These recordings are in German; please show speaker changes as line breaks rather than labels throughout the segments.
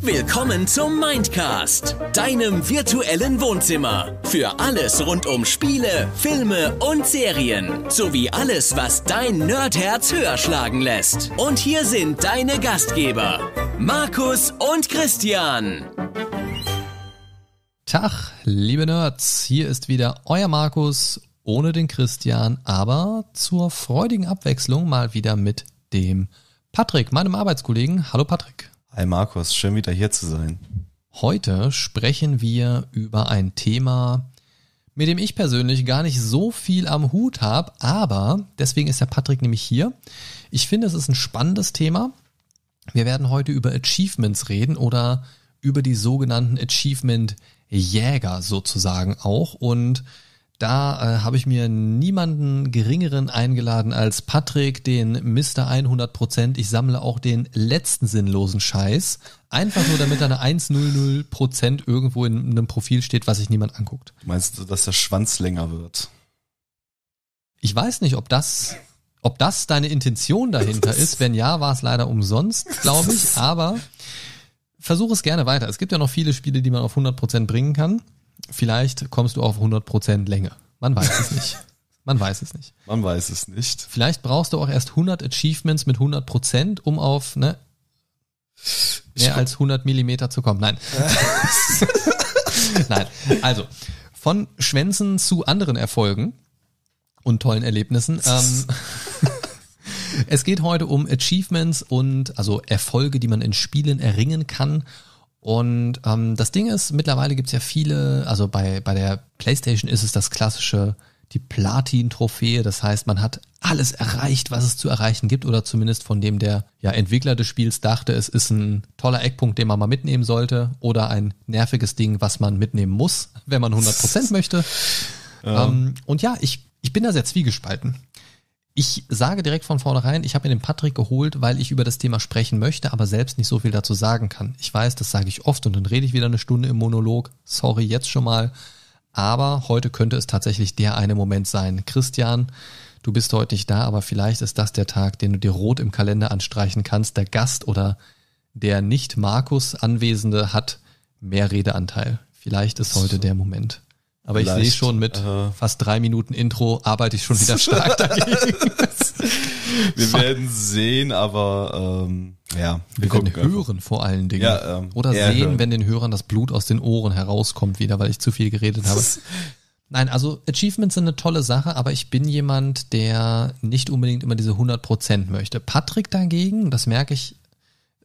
Willkommen zum Mindcast, deinem virtuellen Wohnzimmer. Für alles rund um Spiele, Filme und Serien. Sowie alles, was dein Nerdherz höher schlagen lässt. Und hier sind deine Gastgeber, Markus und Christian.
Tag, liebe Nerds. Hier ist wieder euer Markus ohne den Christian, aber zur freudigen Abwechslung mal wieder mit dem Christian. Patrick, meinem Arbeitskollegen. Hallo Patrick. Hi Markus, schön wieder hier zu sein. Heute sprechen wir über ein Thema, mit dem ich persönlich gar nicht so viel am Hut habe, aber deswegen ist der Patrick nämlich hier. Ich finde, es ist ein spannendes Thema. Wir werden heute über Achievements reden oder über die sogenannten Achievement Jäger sozusagen auch und da äh, habe ich mir niemanden geringeren eingeladen als Patrick, den Mr. 100%. Ich sammle auch den letzten sinnlosen Scheiß. Einfach nur, damit da eine 100% irgendwo in einem Profil steht, was sich niemand anguckt.
Meinst du, dass der Schwanz länger wird?
Ich weiß nicht, ob das, ob das deine Intention dahinter ist. Wenn ja, war es leider umsonst, glaube ich. Aber versuche es gerne weiter. Es gibt ja noch viele Spiele, die man auf 100% bringen kann vielleicht kommst du auf 100% Länge. Man weiß es nicht. Man weiß es nicht. Man weiß es nicht. Vielleicht brauchst du auch erst 100 Achievements mit 100%, um auf ne, mehr als 100 Millimeter zu kommen. Nein. Nein. Also, von Schwänzen zu anderen Erfolgen und tollen Erlebnissen. Ähm, es geht heute um Achievements und also Erfolge, die man in Spielen erringen kann und ähm, das Ding ist, mittlerweile gibt's ja viele, also bei, bei der PlayStation ist es das klassische, die Platin-Trophäe. Das heißt, man hat alles erreicht, was es zu erreichen gibt, oder zumindest von dem der ja, Entwickler des Spiels dachte, es ist ein toller Eckpunkt, den man mal mitnehmen sollte, oder ein nerviges Ding, was man mitnehmen muss, wenn man 100% möchte. Ja. Ähm, und ja, ich, ich bin da sehr zwiegespalten. Ich sage direkt von vornherein, ich habe mir den Patrick geholt, weil ich über das Thema sprechen möchte, aber selbst nicht so viel dazu sagen kann. Ich weiß, das sage ich oft und dann rede ich wieder eine Stunde im Monolog. Sorry jetzt schon mal. Aber heute könnte es tatsächlich der eine Moment sein. Christian, du bist heute nicht da, aber vielleicht ist das der Tag, den du dir rot im Kalender anstreichen kannst. Der Gast oder der nicht Markus Anwesende hat mehr Redeanteil. Vielleicht ist heute der Moment. Aber Leicht. ich sehe schon mit Aha. fast drei Minuten Intro arbeite ich schon wieder stark dagegen.
wir werden sehen, aber ähm, ja. Wir, wir werden hören einfach. vor allen Dingen. Ja, ähm, Oder sehen, hören. wenn
den Hörern das Blut aus den Ohren herauskommt wieder, weil ich zu viel geredet habe. Nein, also Achievements sind eine tolle Sache, aber ich bin jemand, der nicht unbedingt immer diese 100% möchte. Patrick dagegen, das merke ich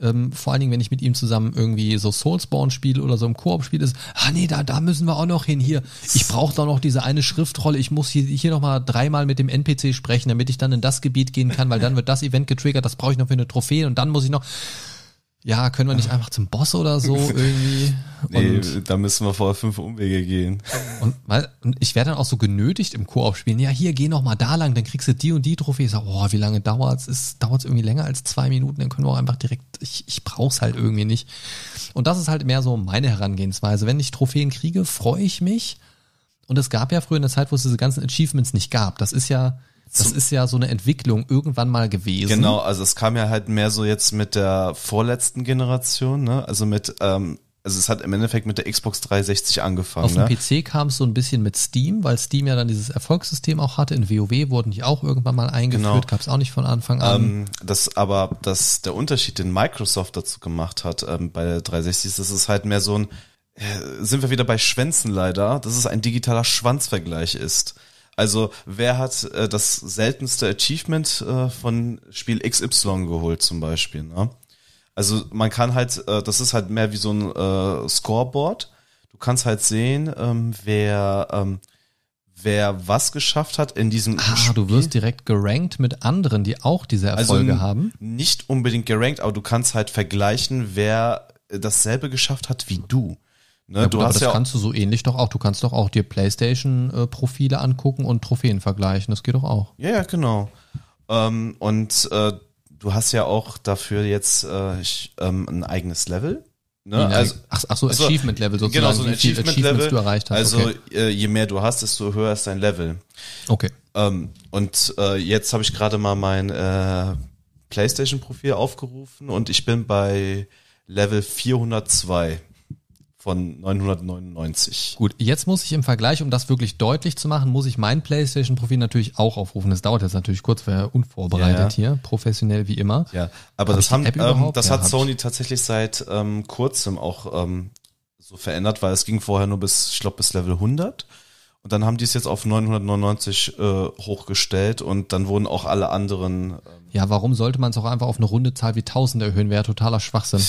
ähm, vor allen Dingen, wenn ich mit ihm zusammen irgendwie so Soulspawn spiele oder so im Koop spiele, ist, ah nee, da, da müssen wir auch noch hin, hier, ich brauche da noch diese eine Schriftrolle, ich muss hier, hier nochmal dreimal mit dem NPC sprechen, damit ich dann in das Gebiet gehen kann, weil dann wird das Event getriggert, das brauche ich noch für eine Trophäe und dann muss ich noch, ja, können wir nicht einfach zum Boss oder so irgendwie? Und nee, da müssen wir vorher fünf Umwege gehen. Und, weil, und ich werde dann auch so genötigt im Koop spielen. Ja, hier, geh noch mal da lang, dann kriegst du die und die Trophäe. Ich sag, oh, wie lange dauert's? Ist, dauert's irgendwie länger als zwei Minuten? Dann können wir auch einfach direkt, ich, ich brauch's halt irgendwie nicht. Und das ist halt mehr so meine Herangehensweise. Wenn ich Trophäen kriege, freue ich mich. Und es gab ja früher eine Zeit, wo es diese ganzen Achievements nicht gab. Das ist ja, das ist ja so eine Entwicklung irgendwann mal
gewesen. Genau, also es kam ja halt mehr so jetzt mit der vorletzten Generation, ne? Also mit, ähm, also es hat im Endeffekt mit der Xbox 360 angefangen. Auf ne? dem
PC kam es so ein bisschen mit Steam, weil Steam ja dann dieses Erfolgssystem auch hatte. In WoW wurden die auch irgendwann mal eingeführt, genau. gab es auch nicht von Anfang an. Ähm,
das aber, dass der Unterschied, den Microsoft dazu gemacht hat ähm, bei der 360, ist, das ist halt mehr so ein, äh, sind wir wieder bei Schwänzen leider, dass es ein digitaler Schwanzvergleich ist. Also wer hat äh, das seltenste Achievement äh, von Spiel XY geholt zum Beispiel? Ne? Also man kann halt, äh, das ist halt mehr wie so ein äh, Scoreboard. Du kannst halt sehen, ähm, wer ähm, wer was geschafft hat in diesem ah, Spiel. Du wirst direkt gerankt mit anderen, die auch diese also Erfolge also haben. Nicht unbedingt gerankt, aber du kannst halt vergleichen, wer äh, dasselbe geschafft hat wie du. Ne, ja, gut, du hast das ja kannst
du so ähnlich doch auch. Du kannst doch auch dir PlayStation-Profile äh, angucken und Trophäen vergleichen. Das geht doch auch.
Ja, ja, genau. Ähm, und äh, du hast ja auch dafür jetzt äh, ich, ähm, ein eigenes Level. Ne? Ja, also, ach, ach, so, also, Achievement Level genau, sozusagen. Genau, so ein Achievement Level. du erreicht hast. Also okay. äh, je mehr du hast, desto höher ist dein Level. Okay. Ähm, und äh, jetzt habe ich gerade mal mein äh, PlayStation-Profil aufgerufen und ich bin bei Level 402 von
999. Gut, jetzt muss ich im Vergleich, um das wirklich deutlich zu machen, muss ich mein PlayStation-Profil natürlich auch aufrufen. Das dauert jetzt natürlich kurz, weil er unvorbereitet ja. hier, professionell wie immer. Ja, aber Hab das, haben, ähm, das ja, hat Sony
tatsächlich seit ähm, kurzem auch ähm, so verändert, weil es ging vorher nur bis, ich glaube, bis Level 100. Und dann haben die es jetzt auf 999 äh, hochgestellt und dann wurden auch alle anderen. Ähm ja, warum sollte man es auch einfach auf eine runde Zahl wie 1000 erhöhen? Wäre totaler Schwachsinn.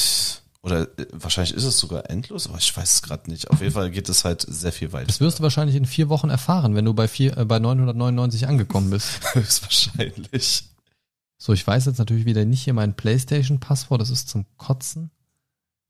Oder äh, wahrscheinlich ist es sogar endlos, aber ich weiß es gerade nicht. Auf jeden Fall geht es halt sehr viel weiter.
Das wirst du wahrscheinlich in vier Wochen erfahren, wenn du bei, vier, äh, bei 999 angekommen bist. Höchstwahrscheinlich. So, ich weiß jetzt natürlich wieder nicht hier mein PlayStation-Passwort, das ist zum Kotzen.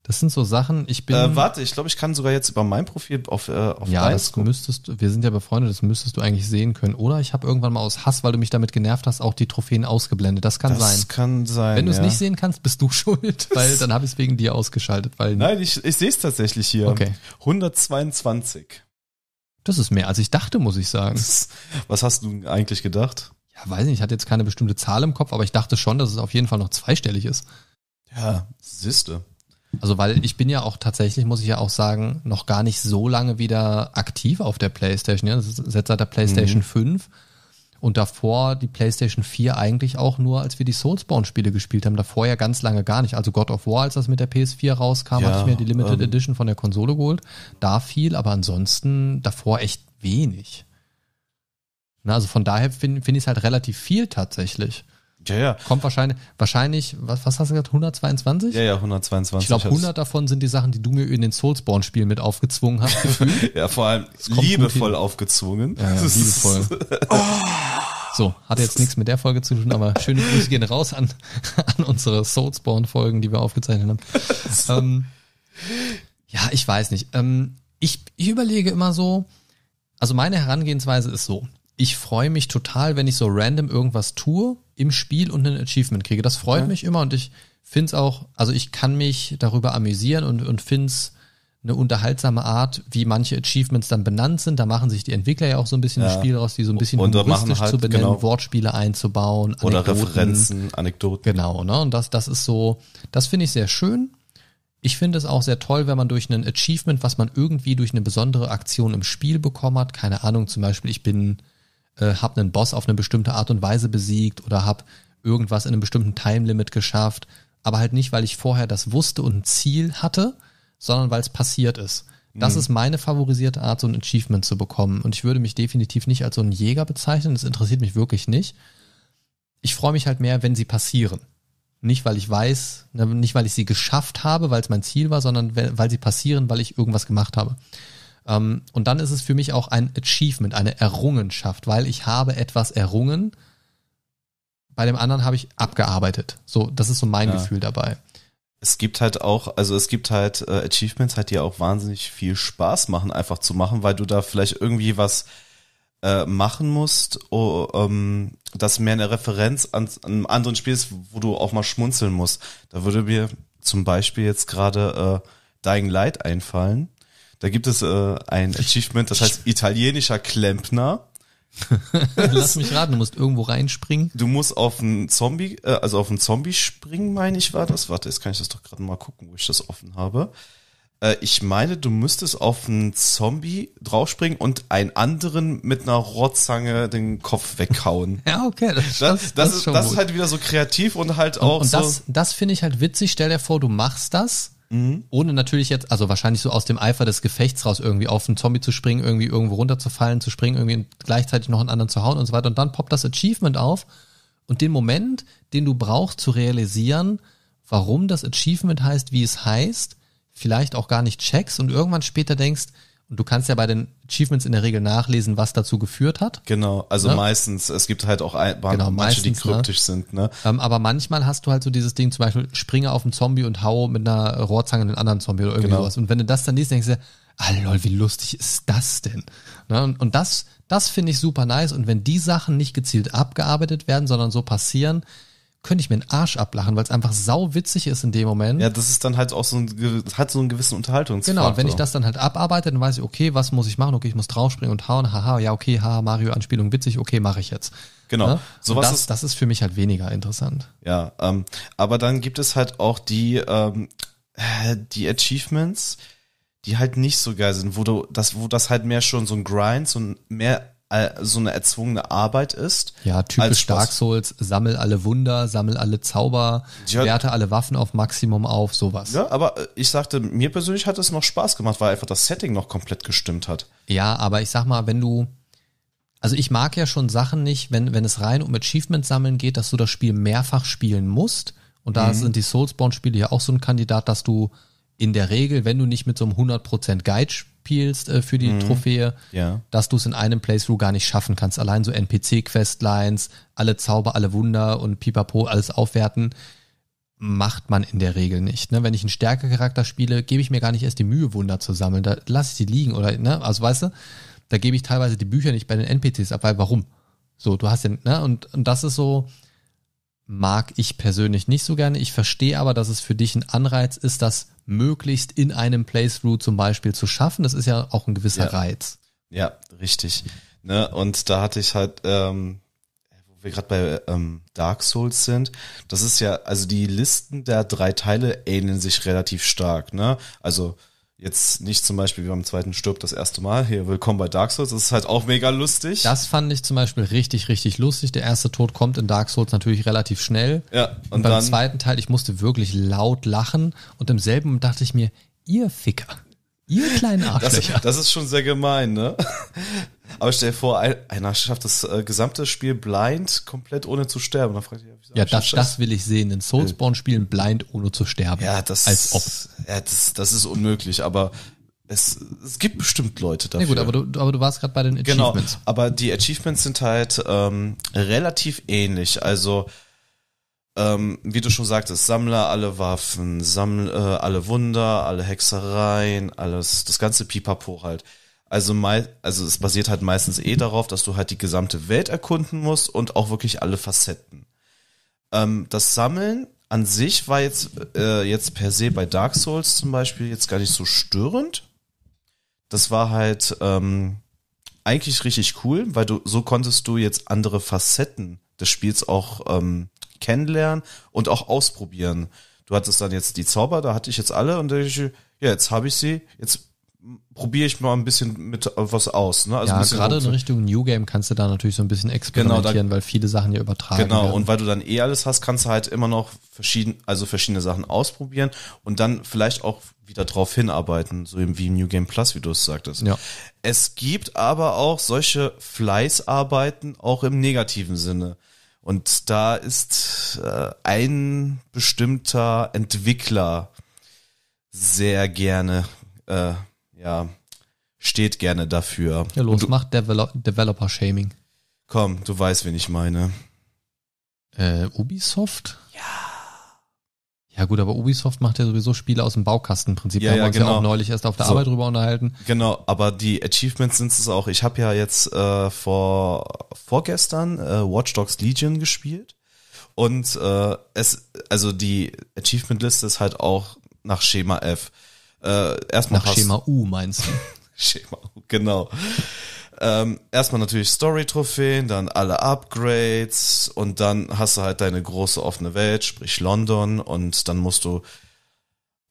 Das sind so Sachen, ich bin. Äh, warte,
ich glaube, ich kann sogar jetzt über mein Profil auf, äh, auf ja, das
gucken. müsstest du, wir sind ja befreundet, das müsstest du eigentlich sehen können. Oder ich habe irgendwann mal aus Hass, weil du mich damit genervt hast, auch die Trophäen ausgeblendet. Das kann das sein. Das kann sein. Wenn du es ja. nicht sehen kannst, bist du schuld, weil dann habe ich es wegen dir ausgeschaltet. Weil Nein, ich, ich sehe es tatsächlich hier. Okay.
122.
Das ist mehr, als ich dachte, muss ich sagen. Was hast du eigentlich gedacht? Ja, weiß nicht, ich hatte jetzt keine bestimmte Zahl im Kopf, aber ich dachte schon, dass es auf jeden Fall noch zweistellig ist. Ja, siehste. Also weil ich bin ja auch tatsächlich, muss ich ja auch sagen, noch gar nicht so lange wieder aktiv auf der Playstation. Ja? Das ist jetzt seit der Playstation mhm. 5 und davor die PlayStation 4 eigentlich auch nur, als wir die Soulspawn-Spiele gespielt haben. Davor ja ganz lange gar nicht. Also God of War, als das mit der PS4 rauskam, ja, hatte ich mir die Limited ähm, Edition von der Konsole geholt. Da viel, aber ansonsten davor echt wenig. Na, also von daher finde find ich es halt relativ viel tatsächlich. Ja, ja. Kommt wahrscheinlich, wahrscheinlich, was, was hast du
gesagt, 122? Ja, ja,
122. Ich glaube, 100 davon sind die Sachen, die du mir in den Soulsborne-Spielen mit aufgezwungen hast.
ja, vor allem liebevoll aufgezwungen. Ja, ja, liebevoll. Oh.
So, hat jetzt nichts mit der Folge zu tun, aber schöne Grüße gehen raus an, an unsere Soulsborne-Folgen, die wir aufgezeichnet haben. ähm, ja, ich weiß nicht. Ähm, ich, ich überlege immer so, also meine Herangehensweise ist so, ich freue mich total, wenn ich so random irgendwas tue im Spiel und ein Achievement kriege. Das freut ja. mich immer und ich finde es auch, also ich kann mich darüber amüsieren und, und finde es eine unterhaltsame Art, wie manche Achievements dann benannt sind. Da machen sich die Entwickler ja auch so ein bisschen ja. ein Spiel raus, die so ein bisschen und humoristisch halt, zu benennen, genau. Wortspiele einzubauen. Anekdoten. Oder Referenzen, Anekdoten. Genau, ne? Und das, das ist so, das finde ich sehr schön. Ich finde es auch sehr toll, wenn man durch ein Achievement, was man irgendwie durch eine besondere Aktion im Spiel bekommen hat, keine Ahnung, zum Beispiel, ich bin äh, habe einen Boss auf eine bestimmte Art und Weise besiegt oder habe irgendwas in einem bestimmten Time-Limit geschafft. Aber halt nicht, weil ich vorher das wusste und ein Ziel hatte, sondern weil es passiert ist. Das mhm. ist meine favorisierte Art, so ein Achievement zu bekommen. Und ich würde mich definitiv nicht als so ein Jäger bezeichnen. Das interessiert mich wirklich nicht. Ich freue mich halt mehr, wenn sie passieren. Nicht, weil ich weiß, ne, nicht, weil ich sie geschafft habe, weil es mein Ziel war, sondern weil sie passieren, weil ich irgendwas gemacht habe. Ähm, und dann ist es für mich auch ein Achievement, eine Errungenschaft, weil ich habe etwas errungen. Bei dem anderen habe ich abgearbeitet. So, das ist so mein ja. Gefühl
dabei. Es gibt halt auch, also es gibt halt äh, Achievements, halt, die auch wahnsinnig viel Spaß machen, einfach zu machen, weil du da vielleicht irgendwie was äh, machen musst, oh, ähm, das mehr eine Referenz an, an einem anderen Spiel ist, wo du auch mal schmunzeln musst. Da würde mir zum Beispiel jetzt gerade äh, Dying Light einfallen, da gibt es äh, ein Achievement, das heißt italienischer Klempner. Lass mich raten, du musst irgendwo reinspringen. Du musst auf einen Zombie, äh, also auf einen Zombie springen, meine ich war das. Warte, jetzt kann ich das doch gerade mal gucken, wo ich das offen habe. Äh, ich meine, du müsstest auf einen Zombie draufspringen und einen anderen mit einer Rohrzange den Kopf weghauen. ja, okay. Das, das, das, das ist, ist das gut. ist halt wieder so kreativ und halt auch und, und so. Das, das finde
ich halt witzig. Stell dir vor, du machst das Mhm. Ohne natürlich jetzt, also wahrscheinlich so aus dem Eifer des Gefechts raus irgendwie auf einen Zombie zu springen, irgendwie irgendwo runterzufallen, zu springen, irgendwie gleichzeitig noch einen anderen zu hauen und so weiter. Und dann poppt das Achievement auf und den Moment, den du brauchst zu realisieren, warum das Achievement heißt, wie es heißt, vielleicht auch gar nicht checkst und irgendwann später denkst, und du kannst ja bei den Achievements in der Regel nachlesen, was dazu geführt hat.
Genau, also ne? meistens, es gibt halt auch ein, genau, manche, meistens, die ne? kryptisch ne? sind.
Ne? Ähm, aber manchmal hast du halt so dieses Ding, zum Beispiel springe auf einen Zombie und hau mit einer Rohrzange einen anderen Zombie oder irgendwie genau. sowas. Und wenn du das dann liest, denkst du, ah lol, wie lustig ist das denn? Ne? Und, und das, das finde ich super nice. Und wenn die Sachen nicht gezielt abgearbeitet werden, sondern so passieren, könnte ich mir einen Arsch ablachen, weil es einfach sau
witzig ist in dem Moment. Ja, das ist dann halt auch so ein, hat so einen gewissen Unterhaltungsfaktor. Genau, und wenn ich das dann
halt abarbeite, dann weiß ich, okay, was muss ich machen? Okay, ich muss draufspringen und hauen, haha, ja, okay, haha, Mario-Anspielung witzig, okay, mache ich
jetzt. Genau. Ja? Ne? Sowas das, ist,
das ist für mich halt weniger interessant.
Ja, ähm, aber dann gibt es halt auch die, ähm, äh, die Achievements, die halt nicht so geil sind, wo du das, wo das halt mehr schon so ein Grind, so ein mehr äh, so eine erzwungene Arbeit ist. Ja, typisch Dark Souls, sammel alle Wunder, sammel alle Zauber, ja, werte alle
Waffen auf Maximum auf, sowas.
Ja, aber äh, ich sagte, mir persönlich hat es noch Spaß gemacht, weil einfach das Setting noch komplett gestimmt hat. Ja, aber ich sag mal, wenn du, also ich mag ja schon Sachen
nicht, wenn, wenn es rein um Achievement sammeln geht, dass du das Spiel mehrfach spielen musst. Und da mhm. sind die Soulsborne-Spiele ja auch so ein Kandidat, dass du in der Regel, wenn du nicht mit so einem 100% Guide spielst äh, für die mhm. Trophäe, ja. dass du es in einem Playthrough gar nicht schaffen kannst. Allein so NPC-Questlines, alle Zauber, alle Wunder und pipapo, alles aufwerten, macht man in der Regel nicht. Ne? Wenn ich einen stärker charakter spiele, gebe ich mir gar nicht erst die Mühe, Wunder zu sammeln. Da lasse ich die liegen oder, ne? Also weißt du, da gebe ich teilweise die Bücher nicht bei den NPCs ab, weil warum? So, du hast den, ne? Und, und das ist so, mag ich persönlich nicht so gerne. Ich verstehe aber, dass es für dich ein Anreiz ist, das möglichst in einem Playthrough zum Beispiel zu schaffen. Das ist ja auch ein gewisser ja. Reiz.
Ja, richtig. Ne? Und da hatte ich halt, ähm, wo wir gerade bei ähm, Dark Souls sind, das ist ja, also die Listen der drei Teile ähneln sich relativ stark. Ne? Also jetzt nicht zum Beispiel wie beim zweiten Stirb das erste Mal, hier, willkommen bei Dark Souls, das ist halt auch mega lustig.
Das fand ich zum Beispiel richtig, richtig lustig. Der erste Tod kommt in Dark Souls natürlich relativ schnell. Ja, und, und beim dann, zweiten Teil, ich musste wirklich laut lachen und im selben dachte ich mir, ihr Ficker. Ihr kleinen Arschlöcher.
Das, das ist schon sehr gemein, ne? Aber stell dir vor, einer schafft das äh, gesamte Spiel blind, komplett ohne zu sterben. Dann ich, ich ja, das, das will ich sehen. In Soulspawn
spielen blind, ohne zu
sterben. Ja, das, Als ob. Ja, das, das ist unmöglich, aber es, es gibt bestimmt Leute dafür. Ja gut, aber
du, aber du warst gerade bei den genau, Achievements.
Genau, aber die Achievements sind halt ähm, relativ ähnlich. Also, ähm, wie du schon sagtest, Sammler alle Waffen, Sammler äh, alle Wunder, alle Hexereien, alles, das ganze Pipapo halt. Also, mei also es basiert halt meistens eh darauf, dass du halt die gesamte Welt erkunden musst und auch wirklich alle Facetten. Ähm, das Sammeln an sich war jetzt, äh, jetzt per se bei Dark Souls zum Beispiel jetzt gar nicht so störend. Das war halt ähm, eigentlich richtig cool, weil du so konntest du jetzt andere Facetten des Spiels auch ähm, kennenlernen und auch ausprobieren. Du hattest dann jetzt die Zauber, da hatte ich jetzt alle und dachte ich, ja, jetzt habe ich sie, jetzt probiere ich mal ein bisschen mit äh, was aus. Ne? Also ja, gerade in
Richtung New Game kannst du da natürlich so ein bisschen experimentieren, genau, da, weil viele Sachen ja übertragen Genau, werden. und
weil du dann eh alles hast, kannst du halt immer noch verschieden, also verschiedene Sachen ausprobieren und dann vielleicht auch wieder drauf hinarbeiten, so eben wie New Game Plus, wie du es sagtest. Ja. Es gibt aber auch solche Fleißarbeiten auch im negativen Sinne. Und da ist äh, ein bestimmter Entwickler sehr gerne äh, ja, steht gerne dafür. Ja, los, du, mach Develop Developer-Shaming. Komm, du weißt, wen ich meine. Äh, Ubisoft? Ja.
Ja gut, aber Ubisoft macht ja sowieso Spiele aus dem Baukastenprinzip. Ja, da haben ja, wir uns genau. ja auch neulich erst auf der so. Arbeit
drüber unterhalten. Genau, aber die Achievements sind es auch. Ich habe ja jetzt äh, vor vorgestern äh, Watch Dogs Legion gespielt. Und äh, es, also die Achievement-Liste ist halt auch nach Schema F. Äh, erstmal Nach Schema U meinst du? Schema U, genau. Ähm, erstmal natürlich Story-Trophäen, dann alle Upgrades und dann hast du halt deine große offene Welt, sprich London und dann musst du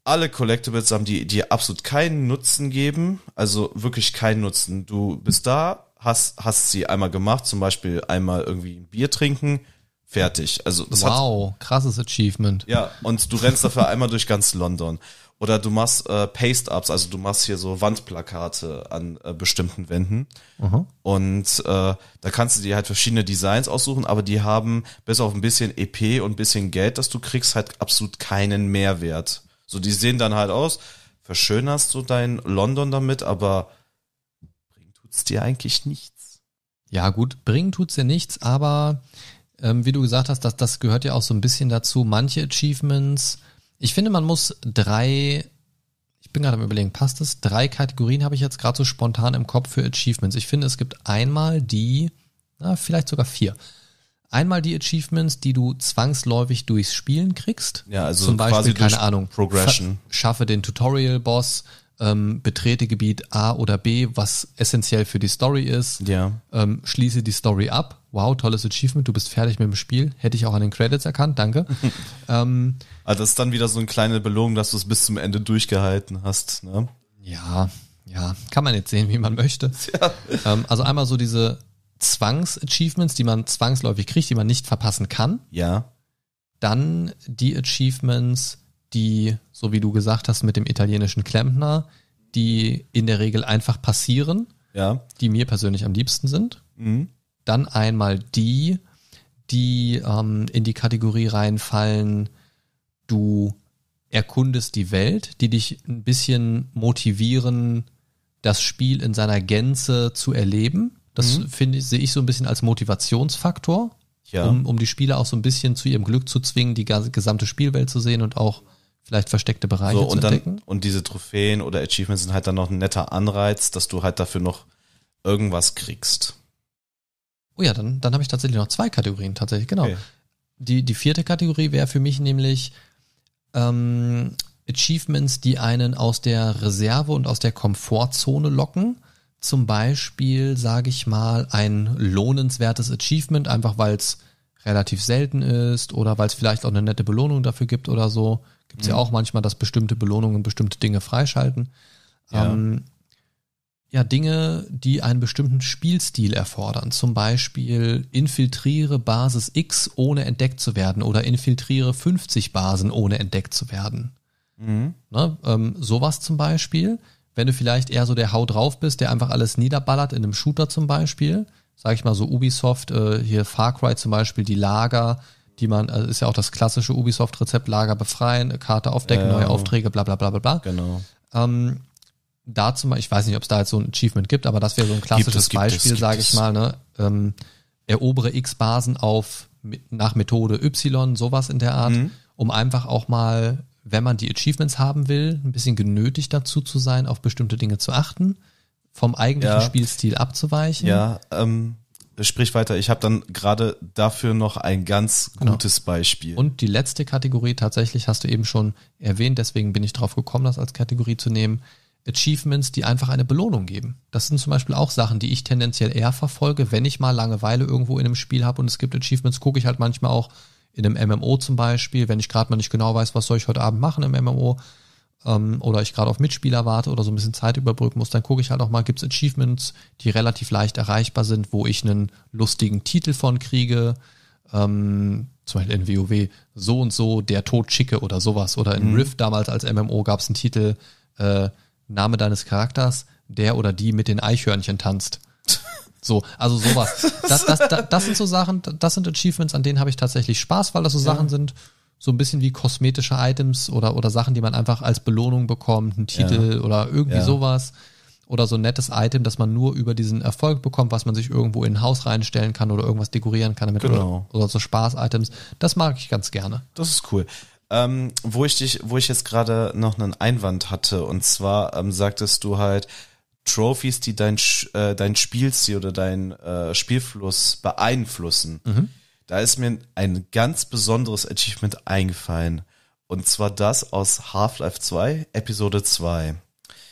alle Collectibles haben, die dir absolut keinen Nutzen geben, also wirklich keinen Nutzen. Du bist da, hast, hast sie einmal gemacht, zum Beispiel einmal irgendwie ein Bier trinken, fertig. Also das wow,
hat, krasses Achievement. Ja,
und du rennst dafür einmal durch ganz London. Oder du machst äh, Paste-Ups, also du machst hier so Wandplakate an äh, bestimmten Wänden. Mhm. Und äh, da kannst du dir halt verschiedene Designs aussuchen, aber die haben bis auf ein bisschen EP und ein bisschen Geld, das du kriegst, halt absolut keinen Mehrwert. So, die sehen dann halt aus, verschönerst du dein London damit, aber bringt tut's dir eigentlich nichts. Ja, gut, bringen tut's dir nichts,
aber ähm, wie du gesagt hast, das, das gehört ja auch so ein bisschen dazu. Manche Achievements ich finde, man muss drei, ich bin gerade am überlegen, passt es? Drei Kategorien habe ich jetzt gerade so spontan im Kopf für Achievements. Ich finde, es gibt einmal die, na, vielleicht sogar vier. Einmal die Achievements, die du zwangsläufig durchs Spielen kriegst. Ja, also zum Beispiel, keine Ahnung, Progression. Schaffe den Tutorial-Boss, ähm, betrete Gebiet A oder B, was essentiell für die Story ist. Ja. Ähm, schließe die Story ab wow, tolles Achievement, du bist fertig mit dem Spiel. Hätte ich auch an den Credits erkannt, danke.
ähm, also das ist dann wieder so eine kleine Belohnung, dass du es bis zum Ende durchgehalten hast. Ne? Ja, ja,
kann man jetzt sehen, wie man möchte. Ja. Ähm, also einmal so diese Zwangs-Achievements, die man zwangsläufig kriegt, die man nicht verpassen kann. Ja. Dann die Achievements, die, so wie du gesagt hast, mit dem italienischen Klempner, die in der Regel einfach passieren. Ja. Die mir persönlich am liebsten sind. Mhm dann einmal die, die ähm, in die Kategorie reinfallen, du erkundest die Welt, die dich ein bisschen motivieren, das Spiel in seiner Gänze zu erleben. Das mhm. finde sehe ich so ein bisschen als Motivationsfaktor, ja. um, um die Spieler auch so ein bisschen zu ihrem Glück zu zwingen, die gesamte Spielwelt zu sehen und auch vielleicht versteckte Bereiche so, und zu entdecken.
Dann, und diese Trophäen oder Achievements sind halt dann noch ein netter Anreiz, dass du halt dafür noch irgendwas kriegst.
Oh ja, dann, dann habe ich tatsächlich noch zwei Kategorien, tatsächlich, genau. Okay. Die, die vierte Kategorie wäre für mich nämlich ähm, Achievements, die einen aus der Reserve und aus der Komfortzone locken. Zum Beispiel, sage ich mal, ein lohnenswertes Achievement, einfach weil es relativ selten ist oder weil es vielleicht auch eine nette Belohnung dafür gibt oder so. Gibt es mhm. ja auch manchmal, dass bestimmte Belohnungen bestimmte Dinge freischalten. Ja. Ähm, ja, Dinge, die einen bestimmten Spielstil erfordern. Zum Beispiel infiltriere Basis X, ohne entdeckt zu werden, oder infiltriere 50 Basen, ohne entdeckt zu werden. Mhm. Ne, ähm, sowas zum Beispiel. Wenn du vielleicht eher so der Hau drauf bist, der einfach alles niederballert, in einem Shooter zum Beispiel, sag ich mal so Ubisoft, äh, hier Far Cry zum Beispiel, die Lager, die man, also ist ja auch das klassische Ubisoft-Rezept, Lager befreien, Karte aufdecken, äh, neue Aufträge, bla bla bla bla bla. Genau. Ähm, da zum ich weiß nicht, ob es da jetzt so ein Achievement gibt, aber das wäre so ein klassisches gibt es, gibt Beispiel, sage ich mal, ne? Ähm, erobere X Basen auf nach Methode Y, sowas in der Art, mhm. um einfach auch mal, wenn man die Achievements haben will, ein bisschen genötigt dazu zu sein, auf bestimmte Dinge zu achten, vom eigentlichen ja. Spielstil abzuweichen. Ja,
ähm, sprich weiter. Ich habe dann gerade dafür noch ein ganz genau. gutes Beispiel. Und die letzte Kategorie, tatsächlich hast du eben
schon erwähnt, deswegen bin ich drauf gekommen, das als Kategorie zu nehmen, Achievements, die einfach eine Belohnung geben. Das sind zum Beispiel auch Sachen, die ich tendenziell eher verfolge, wenn ich mal Langeweile irgendwo in einem Spiel habe und es gibt Achievements, gucke ich halt manchmal auch in einem MMO zum Beispiel, wenn ich gerade mal nicht genau weiß, was soll ich heute Abend machen im MMO ähm, oder ich gerade auf Mitspieler warte oder so ein bisschen Zeit überbrücken muss, dann gucke ich halt auch mal, gibt es Achievements, die relativ leicht erreichbar sind, wo ich einen lustigen Titel von kriege, ähm, zum Beispiel in WoW so und so der Tod schicke oder sowas oder in mhm. Rift damals als MMO gab es einen Titel äh, Name deines Charakters, der oder die mit den Eichhörnchen tanzt. So, also sowas. Das, das, das, das sind so Sachen, das sind Achievements, an denen habe ich tatsächlich Spaß, weil das so ja. Sachen sind, so ein bisschen wie kosmetische Items oder, oder Sachen, die man einfach als Belohnung bekommt, einen Titel ja. oder irgendwie ja. sowas. Oder so ein nettes Item, das man nur über diesen Erfolg bekommt, was man sich irgendwo in ein Haus reinstellen kann oder irgendwas dekorieren kann damit. Genau. Oder, oder so Spaß-Items. Das mag ich ganz gerne.
Das ist cool ähm, wo ich dich, wo ich jetzt gerade noch einen Einwand hatte. Und zwar ähm, sagtest du halt, Trophies, die dein, äh, dein Spielstil oder dein äh, Spielfluss beeinflussen. Mhm. Da ist mir ein ganz besonderes Achievement eingefallen. Und zwar das aus Half-Life 2, Episode 2.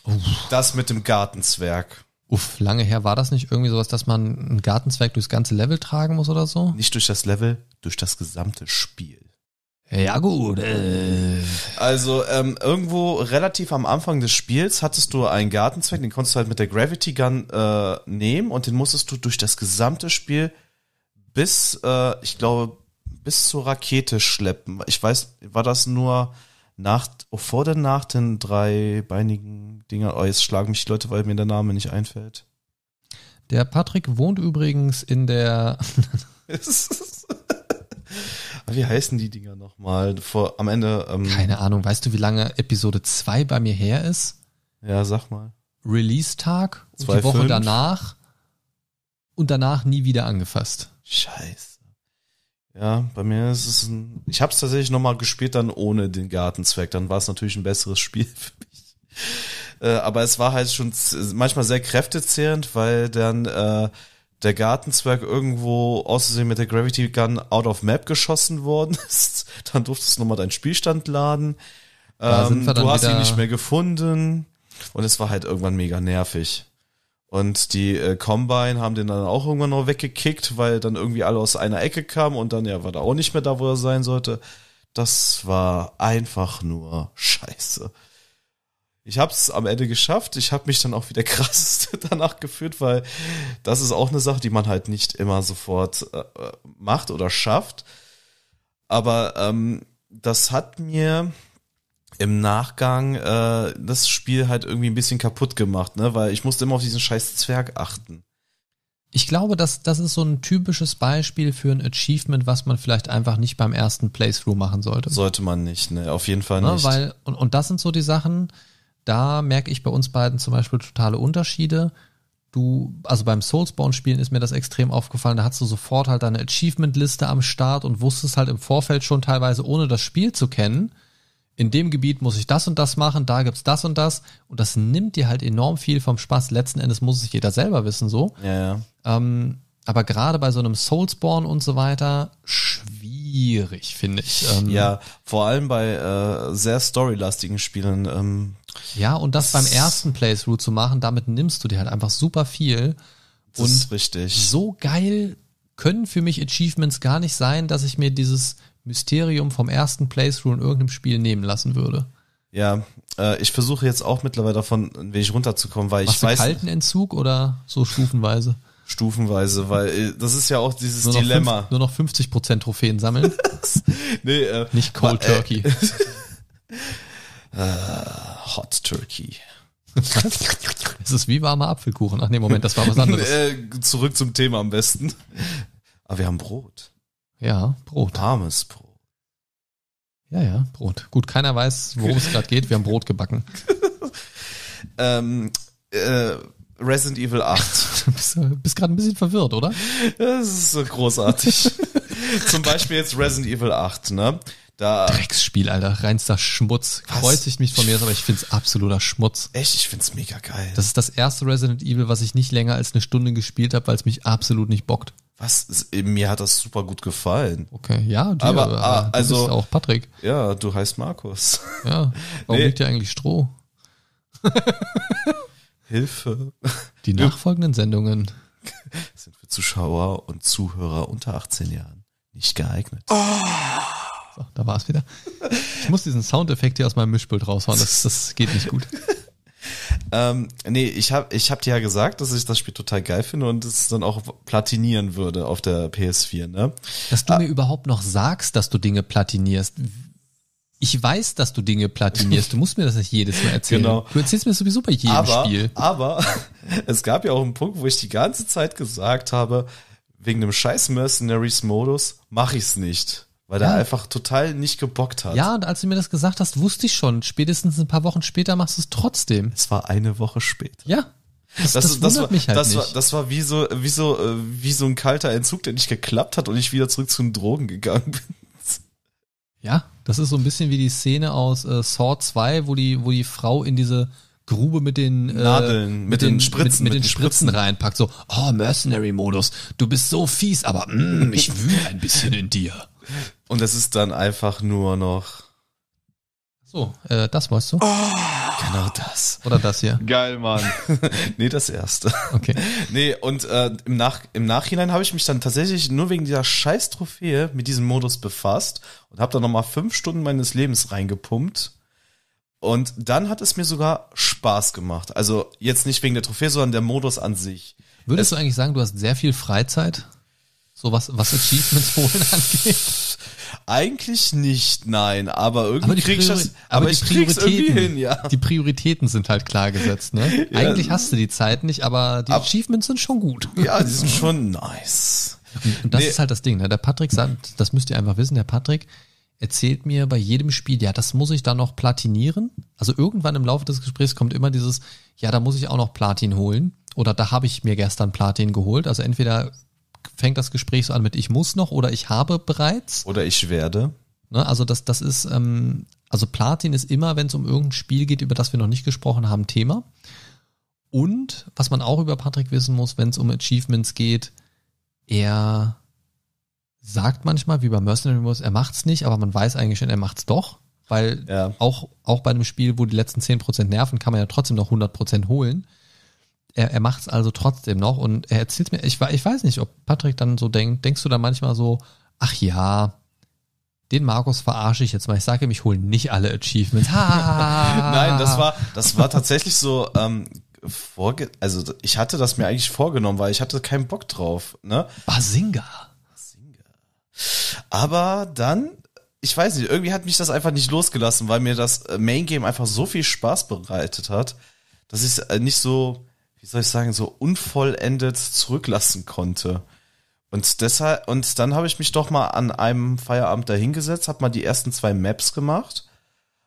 Uff. Das mit dem Gartenzwerg.
Uff, lange her war das nicht irgendwie sowas, dass man einen Gartenzwerg durchs ganze Level tragen muss oder
so? Nicht durch das Level, durch das gesamte Spiel. Äh, ja gut. Äh. Also ähm, irgendwo relativ am Anfang des Spiels hattest du einen Gartenzweck, den konntest du halt mit der Gravity Gun äh, nehmen und den musstest du durch das gesamte Spiel bis, äh, ich glaube, bis zur Rakete schleppen. Ich weiß, war das nur nach, oh, vor der nach den dreibeinigen Dingern? Oh, jetzt schlagen mich die Leute, weil mir der Name nicht einfällt.
Der Patrick wohnt übrigens in der...
Äh, wie heißen die Dinger nochmal? Vor, am Ende. Ähm, Keine
Ahnung. Weißt du, wie lange Episode 2 bei mir her ist? Ja, sag mal. Release-Tag, die Woche fünf.
danach
und danach nie wieder angefasst. Scheiße.
Ja, bei mir ist es ein. Ich hab's tatsächlich nochmal gespielt, dann ohne den Gartenzweck. Dann war es natürlich ein besseres Spiel für mich. Äh, aber es war halt schon manchmal sehr kräftezehrend, weil dann. Äh, der Gartenzwerg irgendwo auszusehen mit der Gravity Gun out of map geschossen worden ist, dann durftest du nochmal deinen Spielstand laden. Ähm, du hast ihn nicht mehr gefunden. Und es war halt irgendwann mega nervig. Und die äh, Combine haben den dann auch irgendwann noch weggekickt, weil dann irgendwie alle aus einer Ecke kamen und dann ja war da auch nicht mehr da, wo er sein sollte. Das war einfach nur scheiße ich habe es am Ende geschafft. Ich habe mich dann auch wieder krass danach gefühlt, weil das ist auch eine Sache, die man halt nicht immer sofort äh, äh, macht oder schafft. Aber ähm, das hat mir im Nachgang äh, das Spiel halt irgendwie ein bisschen kaputt gemacht, ne? weil ich musste immer auf diesen scheiß Zwerg achten. Ich glaube, das, das ist so ein typisches Beispiel
für ein Achievement, was man vielleicht einfach nicht beim ersten Playthrough machen sollte. Sollte
man nicht, ne? Auf jeden Fall ne, nicht. Ja, weil,
und, und das sind so die Sachen, da merke ich bei uns beiden zum Beispiel totale Unterschiede. Du, also beim Soulsborne-Spielen ist mir das extrem aufgefallen. Da hast du sofort halt deine Achievement-Liste am Start und wusstest halt im Vorfeld schon teilweise, ohne das Spiel zu kennen, in dem Gebiet muss ich das und das machen, da gibt's das und das. Und das nimmt dir halt enorm viel vom Spaß. Letzten Endes muss sich jeder selber wissen, so. Ja, ja. Ähm, aber gerade bei so einem Soulsborne und so weiter, schwierig schwierig, finde ich. Ähm, ja, vor allem bei äh,
sehr storylastigen Spielen. Ähm,
ja, und das, beim ersten Playthrough zu machen, damit nimmst du dir halt einfach super viel. Das und ist richtig. So geil können für mich Achievements gar nicht sein, dass ich mir dieses Mysterium vom ersten Playthrough in irgendeinem Spiel nehmen
lassen würde. Ja, äh, ich versuche jetzt auch mittlerweile davon ein wenig runterzukommen, weil Machst ich weiß. Kalten Entzug oder so stufenweise? stufenweise, weil äh, das ist ja auch dieses nur Dilemma.
Fünf, nur noch 50 Trophäen sammeln. nee, äh, nicht Cold äh, Turkey. Uh, Hot Turkey. es ist wie warmer Apfelkuchen. Ach nee, Moment, das war was anderes.
äh, zurück zum Thema am besten. Aber wir haben Brot.
Ja, Brot.
Warmes Brot.
Ja, ja, Brot. Gut, keiner
weiß, worum es gerade
geht. Wir haben Brot gebacken.
ähm, äh, Resident Evil 8. Du bist, bist gerade ein bisschen verwirrt, oder? Das ist so großartig. Zum Beispiel jetzt Resident Evil 8, ne? Da Drecksspiel, Alter. Reinster
Schmutz. Was? Kreuzigt mich von mir, aber ich find's absoluter Schmutz. Echt? Ich find's mega geil. Das ist das erste Resident Evil, was ich nicht länger als eine Stunde gespielt habe, weil es mich absolut nicht bockt.
Was? Mir hat das super gut gefallen. Okay, ja, dir, aber, aber äh, ah, also auch Patrick. Ja, du heißt Markus. Ja. Warum nee. liegt dir
eigentlich Stroh?
Hilfe. Die nachfolgenden Sendungen sind für Zuschauer und Zuhörer unter
18 Jahren nicht geeignet. Oh. So, da war es wieder. Ich muss diesen Soundeffekt hier aus meinem Mischpult raushauen. Das, das geht nicht gut.
ähm, nee, ich habe ich hab dir ja gesagt, dass ich das Spiel total geil finde und es dann auch platinieren würde auf der PS4. Ne? Dass du ah. mir überhaupt noch sagst, dass du Dinge platinierst ich weiß, dass du Dinge
platinierst. Du musst mir das
nicht jedes Mal erzählen. Genau.
Du erzählst mir das sowieso bei jedem aber, Spiel.
Aber es gab ja auch einen Punkt, wo ich die ganze Zeit gesagt habe, wegen dem scheiß Mercenaries-Modus mache ich es nicht. Weil ja. er einfach total nicht gebockt hat. Ja, und als du mir das gesagt
hast, wusste ich schon, spätestens ein paar Wochen später machst du es trotzdem. Es war eine Woche später. Ja.
Das, war, halt das war wie so, wie so, äh, wie so ein kalter Entzug, der nicht geklappt hat und ich wieder zurück zu den Drogen gegangen bin.
Ja, das ist so ein bisschen wie die Szene aus äh, Saw 2, wo die, wo die Frau in diese Grube mit den äh, Nadeln, mit, mit den, den, Spritzen, mit, mit, mit den Spritzen, Spritzen, reinpackt. So, oh, Mercenary-Modus, du bist so fies, aber mm, ich wühle ein bisschen in
dir. Und das ist dann einfach nur noch
so, äh, das weißt du?
Oh,
genau das. Oder das hier? Geil, Mann. nee,
das erste. Okay. Nee, und äh, im, Nach im Nachhinein habe ich mich dann tatsächlich nur wegen dieser scheiß Trophäe mit diesem Modus befasst und habe da nochmal fünf Stunden meines Lebens reingepumpt. Und dann hat es mir sogar Spaß gemacht. Also jetzt nicht wegen der Trophäe, sondern der Modus an sich. Würdest es du eigentlich sagen, du hast sehr viel Freizeit? So was, was Achievements holen angeht? Eigentlich nicht, nein, aber irgendwie krieg ich das, aber, aber ich krieg's irgendwie hin,
ja. Die Prioritäten sind halt klar gesetzt, ne? ja. Eigentlich hast du die Zeit nicht, aber die Ab Achievements sind schon gut. Ja, die sind schon nice. Und, und das nee. ist halt das Ding, ne? Der Patrick sagt, das müsst ihr einfach wissen, der Patrick erzählt mir bei jedem Spiel, ja, das muss ich dann noch platinieren. Also irgendwann im Laufe des Gesprächs kommt immer dieses, ja, da muss ich auch noch Platin holen. Oder da habe ich mir gestern Platin geholt. Also entweder fängt das Gespräch so an mit ich muss noch oder ich habe bereits.
Oder ich werde.
Ne, also das, das ist, ähm, also Platin ist immer, wenn es um irgendein Spiel geht, über das wir noch nicht gesprochen haben, Thema. Und was man auch über Patrick wissen muss, wenn es um Achievements geht, er sagt manchmal, wie bei Mercenary Wars, er macht's nicht, aber man weiß eigentlich schon, er macht's doch. Weil ja. auch, auch bei einem Spiel, wo die letzten 10% nerven, kann man ja trotzdem noch 100% holen er, er macht es also trotzdem noch und er erzählt mir, ich, ich weiß nicht, ob Patrick dann so denkt, denkst du da manchmal so, ach ja, den Markus verarsche ich jetzt mal. Ich sage ihm, ich hole nicht alle Achievements. Nein, das war, das war tatsächlich
so, ähm, vorge also ich hatte das mir eigentlich vorgenommen, weil ich hatte keinen Bock drauf. Ne? Basinga. Basinga. Aber dann, ich weiß nicht, irgendwie hat mich das einfach nicht losgelassen, weil mir das äh, Main Game einfach so viel Spaß bereitet hat, dass ich es äh, nicht so wie soll ich sagen, so unvollendet zurücklassen konnte. Und deshalb, und dann habe ich mich doch mal an einem Feierabend dahingesetzt, habe mal die ersten zwei Maps gemacht.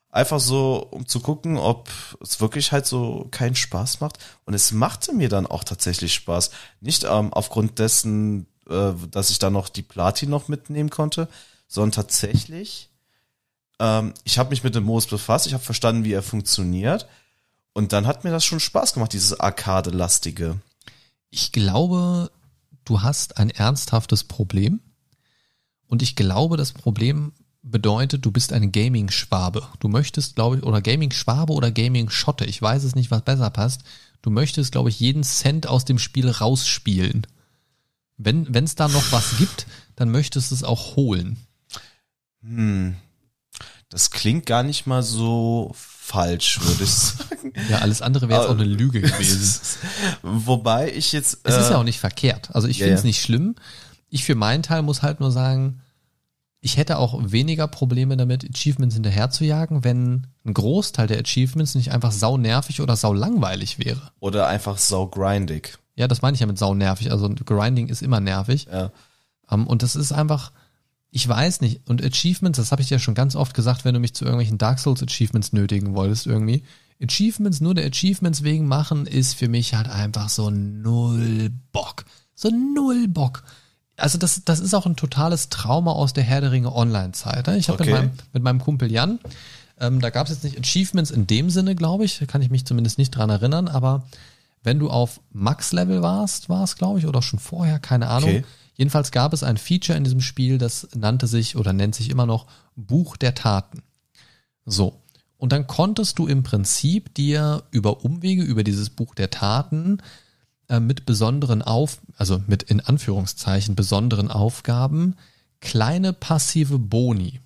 Einfach so, um zu gucken, ob es wirklich halt so keinen Spaß macht. Und es machte mir dann auch tatsächlich Spaß. Nicht ähm, aufgrund dessen, äh, dass ich dann noch die Platin noch mitnehmen konnte, sondern tatsächlich, ähm, ich habe mich mit dem Moos befasst, ich habe verstanden, wie er funktioniert. Und dann hat mir das schon Spaß gemacht, dieses Arcade-lastige. Ich glaube, du hast ein ernsthaftes Problem.
Und ich glaube, das Problem bedeutet, du bist eine Gaming-Schwabe. Du möchtest, glaube ich, oder Gaming-Schwabe oder Gaming-Schotte. Ich weiß es nicht, was besser passt. Du möchtest, glaube ich, jeden Cent aus dem Spiel rausspielen. Wenn es da noch was gibt,
dann möchtest du es auch holen. Hm, das klingt gar nicht mal so falsch, würde ich sagen. ja, alles andere wäre jetzt auch eine Lüge gewesen. Wobei ich jetzt. Äh, es ist ja äh, auch nicht verkehrt. Also ich finde es
nicht schlimm. Ich für meinen Teil muss halt nur sagen, ich hätte auch weniger Probleme damit, Achievements hinterherzujagen, wenn ein Großteil der Achievements nicht einfach sau nervig oder sau langweilig wäre.
Oder einfach sau
grindig. Ja, das meine ich ja mit sau nervig. Also Grinding ist immer nervig. Ja. Um, ähm, und das ist einfach, ich weiß nicht. Und Achievements, das habe ich dir ja schon ganz oft gesagt, wenn du mich zu irgendwelchen Dark Souls Achievements nötigen wolltest irgendwie. Achievements nur der Achievements wegen machen ist für mich halt einfach so null Bock. So null Bock. Also das, das ist auch ein totales Trauma aus der Herr der Ringe Online-Zeit. Ne? Ich habe okay. mit, meinem, mit meinem Kumpel Jan, ähm, da gab es jetzt nicht Achievements in dem Sinne, glaube ich, kann ich mich zumindest nicht dran erinnern, aber wenn du auf Max-Level warst, war es, glaube ich, oder schon vorher, keine Ahnung, okay. Jedenfalls gab es ein Feature in diesem Spiel, das nannte sich oder nennt sich immer noch Buch der Taten. So. Und dann konntest du im Prinzip dir über Umwege, über dieses Buch der Taten äh, mit besonderen Auf, also mit in Anführungszeichen besonderen Aufgaben, kleine passive Boni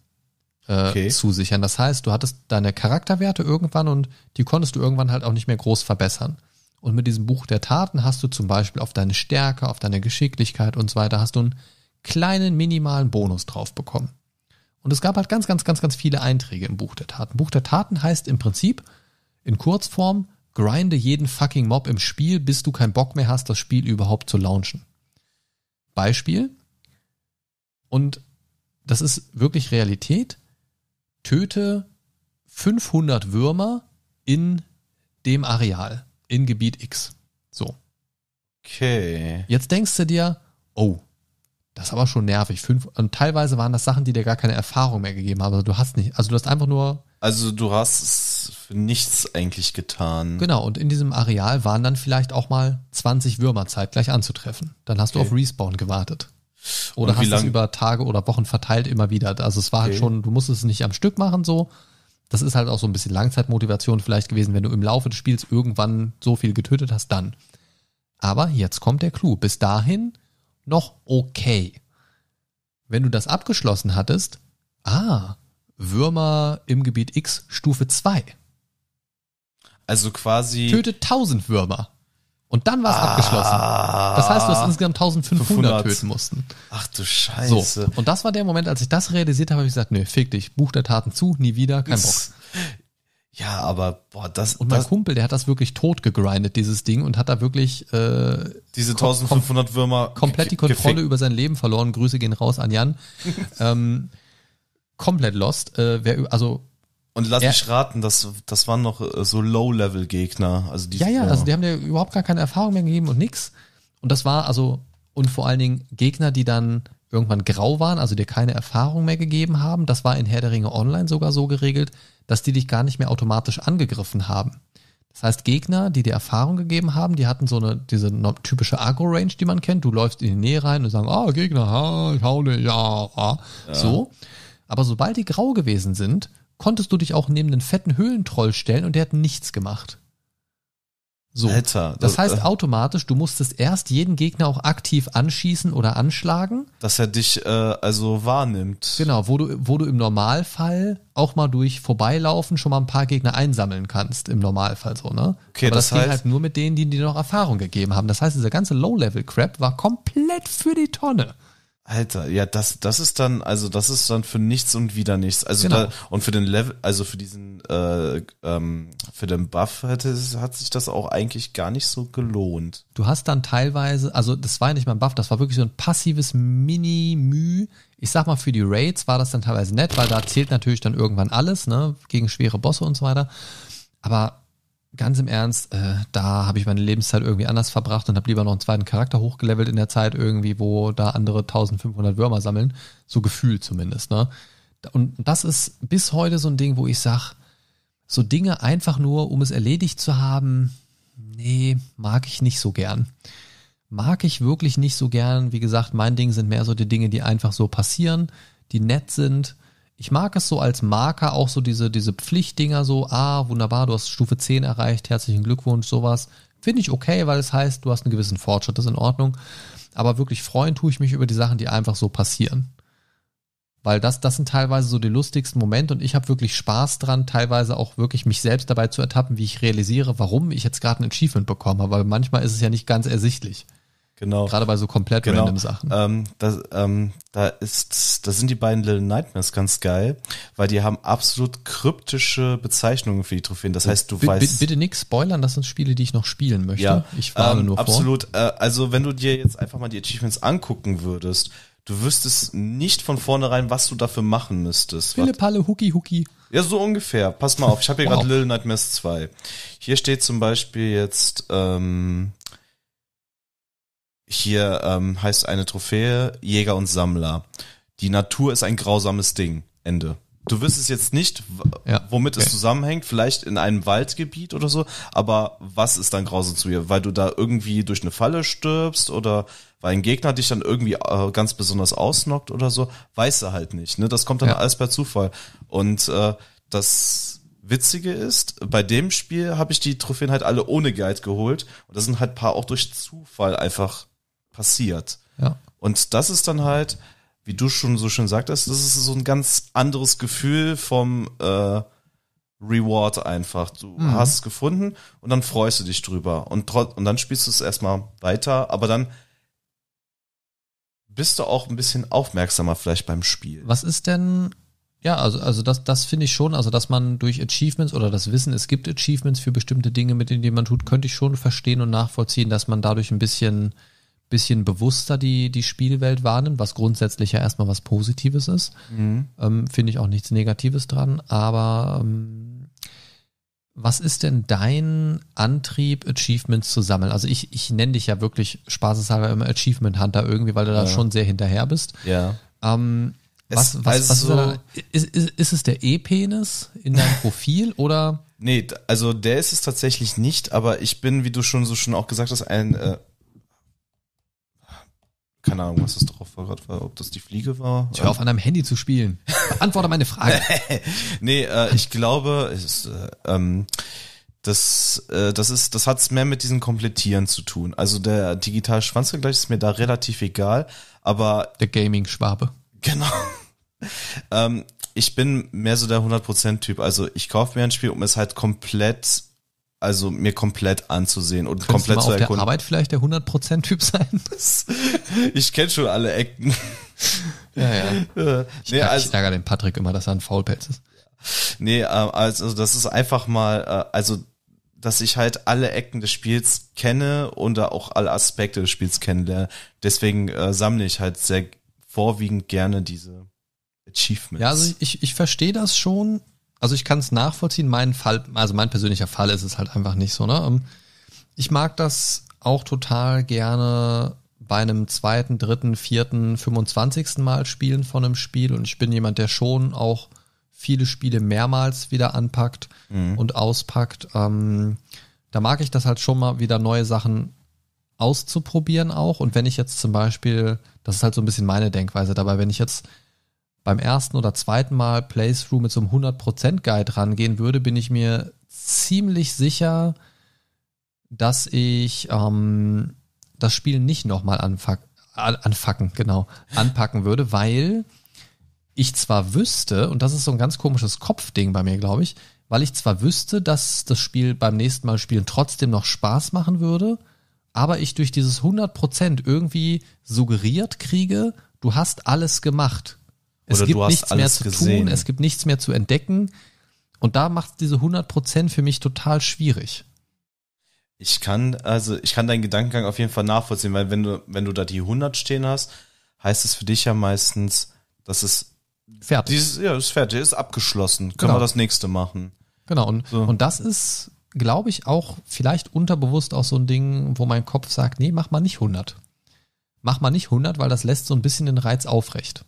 äh, okay. zusichern. Das heißt, du hattest deine Charakterwerte irgendwann und die konntest du irgendwann halt auch nicht mehr groß verbessern. Und mit diesem Buch der Taten hast du zum Beispiel auf deine Stärke, auf deine Geschicklichkeit und so weiter, hast du einen kleinen minimalen Bonus drauf bekommen. Und es gab halt ganz, ganz, ganz, ganz viele Einträge im Buch der Taten. Buch der Taten heißt im Prinzip in Kurzform, grinde jeden fucking Mob im Spiel, bis du keinen Bock mehr hast, das Spiel überhaupt zu launchen. Beispiel. Und das ist wirklich Realität. Töte 500 Würmer in dem Areal in Gebiet X. So. Okay. Jetzt denkst du dir, oh, das ist aber schon nervig. Fünf, und teilweise waren das Sachen, die dir gar keine Erfahrung mehr gegeben haben. Also du hast nicht, also du hast einfach nur.
Also du hast für nichts eigentlich getan. Genau,
und in diesem Areal waren dann vielleicht auch mal 20 Würmer zeitgleich anzutreffen. Dann hast okay. du auf Respawn gewartet.
Oder hast du es über
Tage oder Wochen verteilt immer wieder. Also es war halt okay. halt schon, du musstest es nicht am Stück machen so, das ist halt auch so ein bisschen Langzeitmotivation vielleicht gewesen, wenn du im Laufe des Spiels irgendwann so viel getötet hast, dann. Aber jetzt kommt der Clou. Bis dahin noch okay. Wenn du das abgeschlossen hattest, ah, Würmer im Gebiet X Stufe 2. Also quasi. Tötet 1000 Würmer. Und dann war es ah, abgeschlossen. Das heißt, du hast insgesamt 1500 500. töten mussten. Ach du Scheiße. So. Und das war der Moment, als ich das realisiert habe, habe ich gesagt, nö, fick dich, Buch der Taten zu, nie wieder, kein Bock. Ja, aber boah, das und mein das, Kumpel, der hat das wirklich tot gegrindet, dieses Ding und hat da wirklich äh, diese 1500 kom Würmer komplett die Kontrolle über sein Leben verloren. Grüße gehen raus
an Jan. ähm, komplett lost. Äh, wer, also und lass ja. mich raten, das, das waren noch äh, so Low-Level-Gegner. Also die, ja, ja, also die
haben dir überhaupt gar keine Erfahrung mehr gegeben und nix. Und das war also, und vor allen Dingen Gegner, die dann irgendwann grau waren, also dir keine Erfahrung mehr gegeben haben. Das war in Herr der Ringe Online sogar so geregelt, dass die dich gar nicht mehr automatisch angegriffen haben. Das heißt, Gegner, die dir Erfahrung gegeben haben, die hatten so eine, diese typische Agro-Range, die man kennt. Du läufst in die Nähe rein und sagst, ah, Gegner, ha, ich hau dir, ja, ah. Ja. so. Aber sobald die grau gewesen sind, konntest du dich auch neben einen fetten Höhlentroll stellen und der hat nichts gemacht.
So. Alter, das, das heißt äh,
automatisch, du musstest erst jeden Gegner auch aktiv anschießen oder anschlagen.
Dass er dich äh,
also wahrnimmt. Genau, wo du, wo du im Normalfall auch mal durch Vorbeilaufen schon mal ein paar Gegner einsammeln kannst, im Normalfall so, ne? Okay, Aber das, das ging heißt, halt nur mit denen, die dir noch Erfahrung
gegeben haben. Das heißt, dieser ganze Low-Level-Crap war komplett für die Tonne. Alter, ja, das, das ist dann, also das ist dann für nichts und wieder nichts. Also genau. da, und für den Level, also für diesen, äh, ähm, für den Buff hätte, hat sich das auch eigentlich gar nicht so gelohnt.
Du hast dann teilweise, also das war ja nicht mal ein Buff, das war wirklich so ein passives mini mü Ich sag mal, für die Raids war das dann teilweise nett, weil da zählt natürlich dann irgendwann alles, ne, gegen schwere Bosse und so weiter. Aber ganz im Ernst, äh, da habe ich meine Lebenszeit irgendwie anders verbracht und habe lieber noch einen zweiten Charakter hochgelevelt in der Zeit irgendwie, wo da andere 1500 Würmer sammeln. So gefühlt zumindest. Ne? Und das ist bis heute so ein Ding, wo ich sage, so Dinge einfach nur, um es erledigt zu haben, nee, mag ich nicht so gern. Mag ich wirklich nicht so gern. Wie gesagt, mein Ding sind mehr so die Dinge, die einfach so passieren, die nett sind ich mag es so als Marker, auch so diese, diese Pflichtdinger, so, ah, wunderbar, du hast Stufe 10 erreicht, herzlichen Glückwunsch, sowas. Finde ich okay, weil es heißt, du hast einen gewissen Fortschritt, das ist in Ordnung. Aber wirklich freuen tue ich mich über die Sachen, die einfach so passieren. Weil das, das sind teilweise so die lustigsten Momente und ich habe wirklich Spaß dran, teilweise auch wirklich mich selbst dabei zu ertappen, wie ich realisiere, warum ich jetzt gerade ein Achievement bekomme. Weil manchmal ist es ja nicht ganz ersichtlich.
Genau. Gerade bei so komplett genau. random Sachen. Ähm, da, ähm, da ist, da sind die beiden Little Nightmares ganz geil, weil die haben absolut kryptische Bezeichnungen für die Trophäen. Das heißt, du B weißt.
Bitte nix spoilern, das sind Spiele, die ich noch spielen möchte. Ja, ich warne ähm, nur vor. Absolut.
Äh, also, wenn du dir jetzt einfach mal die Achievements angucken würdest, du wüsstest nicht von vornherein, was du dafür machen müsstest. Philipp Halle, Hookie, Huki. Ja, so ungefähr. Pass mal auf, ich habe hier wow. gerade Little Nightmares 2. Hier steht zum Beispiel jetzt, ähm, hier ähm, heißt eine Trophäe Jäger und Sammler. Die Natur ist ein grausames Ding. Ende. Du wirst es jetzt nicht, ja, womit okay. es zusammenhängt, vielleicht in einem Waldgebiet oder so, aber was ist dann grausam zu ihr? Weil du da irgendwie durch eine Falle stirbst oder weil ein Gegner dich dann irgendwie äh, ganz besonders ausnockt oder so, weißt du halt nicht. Ne? Das kommt dann ja. alles per Zufall. Und äh, das Witzige ist, bei dem Spiel habe ich die Trophäen halt alle ohne Guide geholt. Und da sind halt paar auch durch Zufall einfach passiert. Ja. Und das ist dann halt, wie du schon so schön sagtest, das ist so ein ganz anderes Gefühl vom äh, Reward einfach. Du mhm. hast es gefunden und dann freust du dich drüber. Und, und dann spielst du es erstmal weiter, aber dann bist du auch ein bisschen aufmerksamer vielleicht beim Spiel.
Was ist denn, ja, also, also das, das finde ich schon, also dass man durch Achievements oder das Wissen, es gibt Achievements für bestimmte Dinge, mit denen man tut, könnte ich schon verstehen und nachvollziehen, dass man dadurch ein bisschen bisschen bewusster die, die Spielwelt wahrnimmt, was grundsätzlich ja erstmal was Positives ist. Mhm. Ähm, Finde ich auch nichts Negatives dran, aber ähm, was ist denn dein Antrieb, Achievements zu sammeln? Also ich, ich nenne dich ja wirklich spaßeshalber immer Achievement Hunter irgendwie, weil du da schon sehr hinterher bist. Ja.
Ähm, was, es, was, also was ist, da, ist, ist, ist es der E-Penis in deinem Profil oder? Nee, also der ist es tatsächlich nicht, aber ich bin, wie du schon so schon auch gesagt hast, ein äh, keine Ahnung, was das drauf war, grad ob das die Fliege war. Ich hör auf, ähm. an
deinem Handy zu spielen. Beantworte meine Frage.
nee, äh, ich glaube, ist, äh, ähm, das, äh, das ist, das hat's mehr mit diesem Komplettieren zu tun. Also der digitale Schwanzvergleich ist mir da relativ egal, aber der Gaming-Schwabe. Genau. ähm, ich bin mehr so der 100%-Typ. Also ich kaufe mir ein Spiel, um es halt komplett also mir komplett anzusehen und Könntest komplett zu erkunden. auf der Arbeit
vielleicht der 100% Typ sein?
ich kenne schon alle Ecken. Ja, ja. ich, nee, also, ich ärgere den
Patrick immer, dass er ein Faulpelz ist.
Nee, äh, also das ist einfach mal, äh, also dass ich halt alle Ecken des Spiels kenne und auch alle Aspekte des Spiels kennenlerne. Deswegen äh, sammle ich halt sehr vorwiegend gerne diese Achievements.
Ja, also ich, ich verstehe das schon, also ich kann es nachvollziehen. Mein Fall, also mein persönlicher Fall ist es halt einfach nicht so. Ne? Ähm, ich mag das auch total gerne bei einem zweiten, dritten, vierten, 25. Mal spielen von einem Spiel und ich bin jemand, der schon auch viele Spiele mehrmals wieder anpackt mhm. und auspackt. Ähm, da mag ich das halt schon mal wieder neue Sachen auszuprobieren auch. Und wenn ich jetzt zum Beispiel, das ist halt so ein bisschen meine Denkweise dabei, wenn ich jetzt beim ersten oder zweiten Mal Playthrough mit so einem 100% Guide rangehen würde, bin ich mir ziemlich sicher, dass ich ähm, das Spiel nicht nochmal anfack anfacken, genau, anpacken würde, weil ich zwar wüsste, und das ist so ein ganz komisches Kopfding bei mir, glaube ich, weil ich zwar wüsste, dass das Spiel beim nächsten Mal spielen trotzdem noch Spaß machen würde, aber ich durch dieses 100% irgendwie suggeriert kriege, du hast alles gemacht.
Es Oder gibt nichts mehr zu gesehen. tun, es gibt
nichts mehr zu entdecken. Und da macht diese 100% für mich total schwierig.
Ich kann, also ich kann deinen Gedankengang auf jeden Fall nachvollziehen, weil wenn du, wenn du da die 100 stehen hast, heißt es für dich ja meistens, dass es fertig ist. Ja, ist fertig, ist abgeschlossen. Können genau. wir das nächste machen.
Genau, und, so. und das ist, glaube ich, auch vielleicht unterbewusst auch so ein Ding, wo mein Kopf sagt, nee, mach mal nicht 100. Mach mal nicht 100, weil das lässt so ein bisschen den Reiz aufrecht.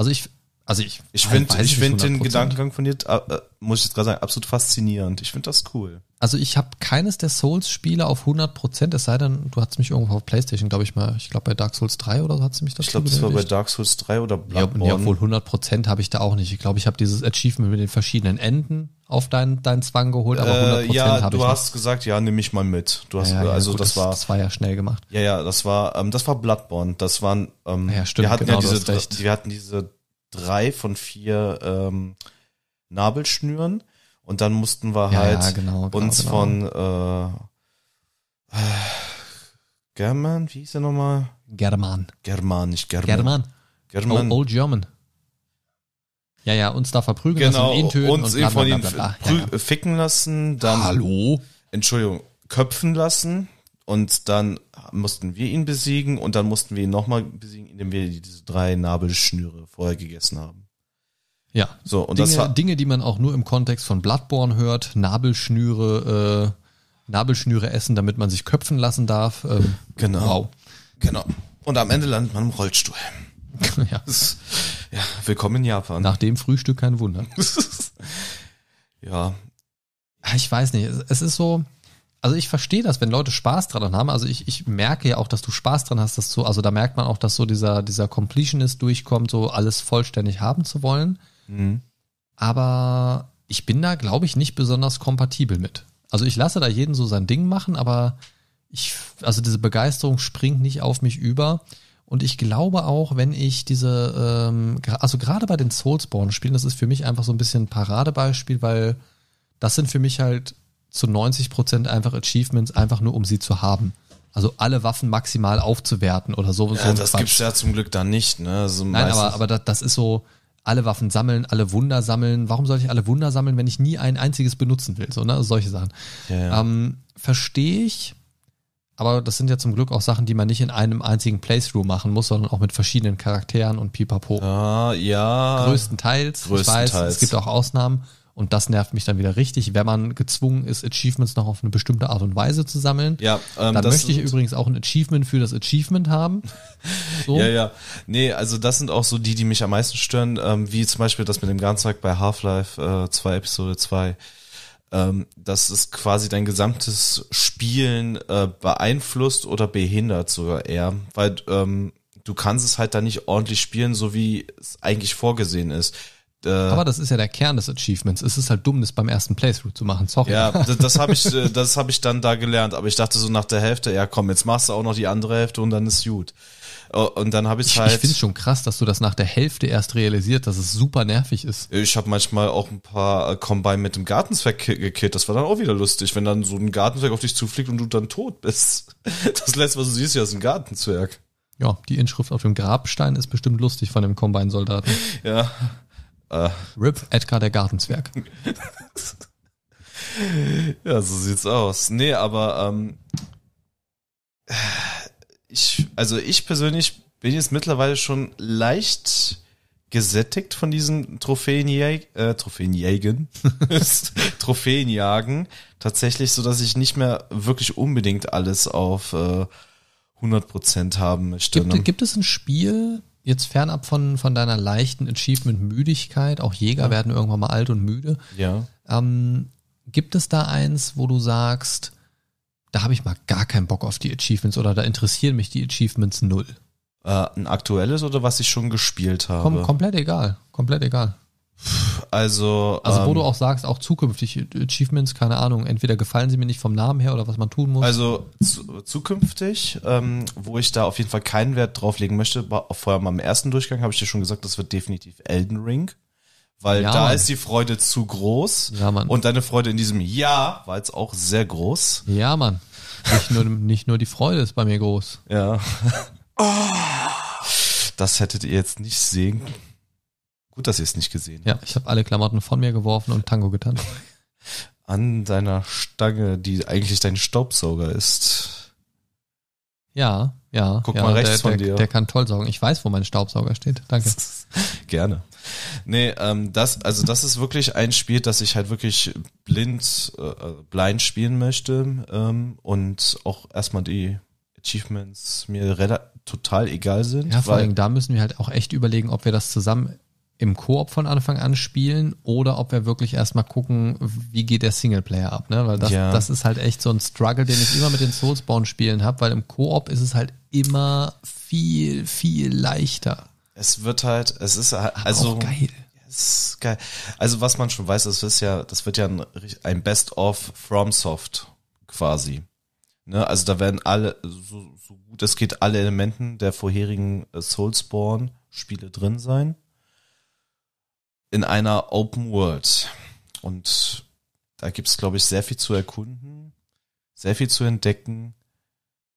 Also ich, also ich, ich finde ich find den Gedankengang von dir, äh, äh, muss ich jetzt gerade sagen, absolut faszinierend. Ich finde das cool. Also
ich habe keines der Souls-Spiele auf 100%, es sei denn, du hattest mich irgendwo auf Playstation, glaube ich mal, ich glaube bei Dark Souls 3 oder so hat sie mich das Ich glaube, das war bei Dark Souls 3 oder Bloodborne. Ja, obwohl 100% habe ich da auch nicht. Ich glaube, ich habe dieses Achievement mit den verschiedenen Enden
auf deinen, deinen Zwang
geholt, aber 100% äh, ja, habe ich Ja, du hast nicht.
gesagt, ja, nimm ich mal mit. Du hast, ja, ja, also gut, das, das, war... Das war ja schnell gemacht. Ja, ja, das war, ähm, das war Bloodborne. Das waren... Ähm, ah ja, stimmt, wir hatten genau, ja diese, wir hatten diese drei von vier ähm, Nabelschnüren. Und dann mussten wir ja, halt ja, genau, genau, uns genau. von äh, German, wie hieß er nochmal? German. German, nicht German. German.
German. Oh, Old German.
Ja, ja, uns da verprügeln genau, lassen, ihn töten uns und bla, bla, Ja, ja. Genau. ficken lassen, dann Hallo? Entschuldigung, köpfen lassen. Und dann mussten wir ihn besiegen und dann mussten wir ihn nochmal besiegen, indem wir diese drei Nabelschnüre vorher gegessen haben. Ja. So, und Dinge, das war,
Dinge, die man auch nur im Kontext von Bloodborne hört, Nabelschnüre, äh, Nabelschnüre essen, damit man sich köpfen lassen darf. Ähm,
genau. Wow. Genau. Und am Ende landet man im Rollstuhl. ja. ja, willkommen in Japan. Nach dem Frühstück kein Wunder.
ja. Ich weiß nicht, es ist so, also ich verstehe das, wenn Leute Spaß dran haben. Also ich, ich merke ja auch, dass du Spaß dran hast, dass so, also da merkt man auch, dass so dieser, dieser Completionist durchkommt, so alles vollständig haben zu wollen. Mhm. Aber ich bin da, glaube ich, nicht besonders kompatibel mit. Also ich lasse da jeden so sein Ding machen, aber ich, also diese Begeisterung springt nicht auf mich über. Und ich glaube auch, wenn ich diese, ähm, also gerade bei den Soulsborne-Spielen, das ist für mich einfach so ein bisschen ein Paradebeispiel, weil das sind für mich halt zu 90 Prozent einfach Achievements, einfach nur um sie zu haben. Also alle Waffen maximal aufzuwerten oder so. Ja, so das Quatsch. gibt's ja zum Glück
dann nicht. Ne? Also Nein, aber, aber
das, das ist so, alle Waffen sammeln, alle Wunder sammeln. Warum soll ich alle Wunder sammeln, wenn ich nie ein einziges benutzen will? So, ne? Also solche Sachen. Ja, ja. Ähm, Verstehe ich, aber das sind ja zum Glück auch Sachen, die man nicht in einem einzigen Playthrough machen muss, sondern auch mit verschiedenen Charakteren und pipapo. Ah, ja. Größtenteils.
Größtenteils. Ich weiß, es gibt auch
Ausnahmen. Und das nervt mich dann wieder richtig, wenn man gezwungen ist, Achievements noch auf eine bestimmte Art und Weise zu sammeln. Ja, ähm, dann möchte ich übrigens auch ein Achievement für das Achievement haben.
So. ja, ja. Nee, also das sind auch so die, die mich am meisten stören, ähm, wie zum Beispiel das mit dem Ganztag bei Half-Life äh, 2 Episode 2. Ähm, dass es quasi dein gesamtes Spielen äh, beeinflusst oder behindert sogar eher. Weil ähm, du kannst es halt dann nicht ordentlich spielen, so wie es eigentlich vorgesehen ist äh, aber
das ist ja der Kern des Achievements. Es ist halt dumm, das beim ersten Playthrough zu machen. Sorry. Ja, das, äh, das habe ich,
das habe ich dann da gelernt. Aber ich dachte so nach der Hälfte, ja komm, jetzt machst du auch noch die andere Hälfte und dann ist gut. Und dann habe ich halt. Ich, ich finde
schon krass, dass du das nach der Hälfte erst realisiert, dass es super nervig ist.
Ich habe manchmal auch ein paar äh, Combine mit dem Gartenzwerg gekillt. Das war dann auch wieder lustig, wenn dann so ein Gartenzwerg auf dich zufliegt und du dann tot bist. Das letzte, was du siehst, ja, ist ein Gartenzwerg.
Ja, die Inschrift auf dem Grabstein ist bestimmt lustig von dem Combine-Soldaten. Ja. Äh. Rip Edgar der Gartenzwerg.
ja, so sieht's aus. Nee, aber ähm, ich, also ich persönlich bin jetzt mittlerweile schon leicht gesättigt von diesen Trophäenjäg äh, Trophäenjägen, Trophäenjagen. Tatsächlich, so dass ich nicht mehr wirklich unbedingt alles auf äh, 100 haben möchte. Gibt, ne? gibt
es ein Spiel, jetzt fernab von, von deiner leichten Achievement-Müdigkeit, auch Jäger ja. werden irgendwann mal alt und müde. Ja. Ähm, gibt es da eins, wo du sagst, da habe ich mal gar keinen Bock
auf die Achievements oder da interessieren mich die Achievements null? Äh, ein aktuelles oder was ich schon gespielt habe? Kom komplett egal.
Komplett egal.
Also, also wo ähm, du auch
sagst, auch zukünftig äh, Achievements, keine Ahnung, entweder gefallen sie mir nicht vom Namen her oder was man tun muss.
Also zu, zukünftig, ähm, wo ich da auf jeden Fall keinen Wert drauflegen möchte, vorher allem am ersten Durchgang habe ich dir schon gesagt, das wird definitiv Elden Ring, weil ja, da Mann. ist die Freude zu groß ja, Mann. und deine Freude in diesem Jahr war jetzt auch sehr groß. Ja, Mann. Nicht nur, nicht nur die Freude ist bei mir groß. Ja. Oh. Das hättet ihr jetzt nicht sehen können. Gut, dass ihr es nicht gesehen habt.
Ja, ich habe alle Klamotten von mir geworfen und Tango getanzt.
An deiner Stange, die eigentlich dein Staubsauger ist. Ja, ja. Guck ja, mal rechts der, von der, dir. Der
kann toll saugen. Ich weiß, wo mein Staubsauger steht.
Danke. Gerne. Nee, ähm, das, also das ist wirklich ein Spiel, das ich halt wirklich blind, äh, also blind spielen möchte ähm, und auch erstmal die Achievements mir total egal sind. Ja, vor allem da müssen wir halt auch echt
überlegen, ob wir das zusammen im Koop von Anfang an spielen oder ob wir wirklich erstmal gucken, wie geht der Singleplayer ab, ne? Weil das, ja. das ist halt echt so ein Struggle, den ich immer mit den Soulsborne-Spielen habe, weil im Koop ist es halt immer viel, viel leichter.
Es wird halt, es ist halt, also. Auch geil. ist geil. Also, was man schon weiß, das ist ja, das wird ja ein, ein Best-of FromSoft quasi. Ne? Also, da werden alle, so, so gut es geht, alle Elementen der vorherigen äh, Soulsborne-Spiele drin sein in einer Open World. Und da gibt's glaube ich, sehr viel zu erkunden, sehr viel zu entdecken,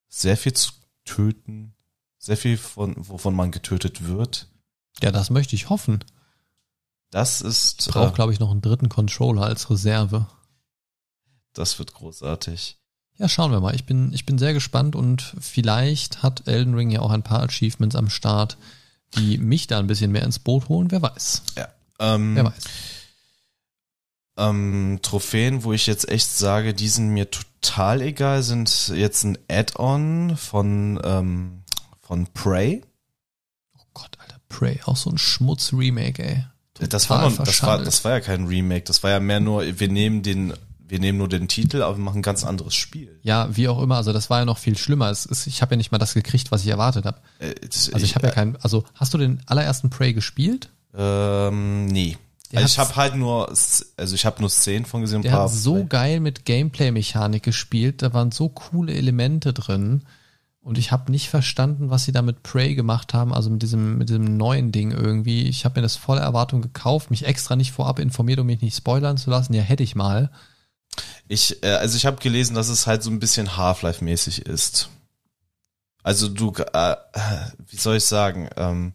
sehr viel zu töten, sehr viel von, wovon man getötet wird. Ja, das möchte ich hoffen.
Das ist. Ich brauche, äh, glaube ich, noch einen dritten Controller als Reserve.
Das wird großartig.
Ja, schauen wir mal. Ich bin, ich bin sehr gespannt und vielleicht hat Elden Ring ja auch ein paar Achievements am Start, die mich
da ein bisschen mehr ins Boot holen, wer weiß. Ja, ähm, Wer weiß. Ähm, Trophäen, wo ich jetzt echt sage, die sind mir total egal, sind jetzt ein Add-on von, ähm, von Prey. Oh Gott, Alter, Prey, auch so ein Schmutz-Remake, ey. Total das war, noch, das, war, das war ja kein Remake, das war ja mehr nur, wir nehmen den wir nehmen nur den Titel, aber wir machen ein ganz anderes Spiel. Ja, wie auch immer. Also das war ja noch
viel schlimmer. Ist, ich habe ja nicht mal das gekriegt, was ich erwartet habe. Äh, also ich habe äh, ja keinen. Also hast du den allerersten Prey gespielt?
Ähm, nee. also ich habe halt nur, also ich habe nur Szenen von gesehen. Der paar hat so Play.
geil mit Gameplay-Mechanik gespielt. Da waren so coole Elemente drin. Und ich habe nicht verstanden, was sie da mit Prey gemacht haben, also mit diesem, mit diesem neuen Ding irgendwie. Ich habe mir das voller Erwartung gekauft, mich extra nicht vorab informiert, um mich nicht spoilern zu lassen. Ja, hätte ich mal.
Ich, äh, also ich habe gelesen, dass es halt so ein bisschen Half-Life-mäßig ist. Also du, äh, äh wie soll ich sagen, ähm,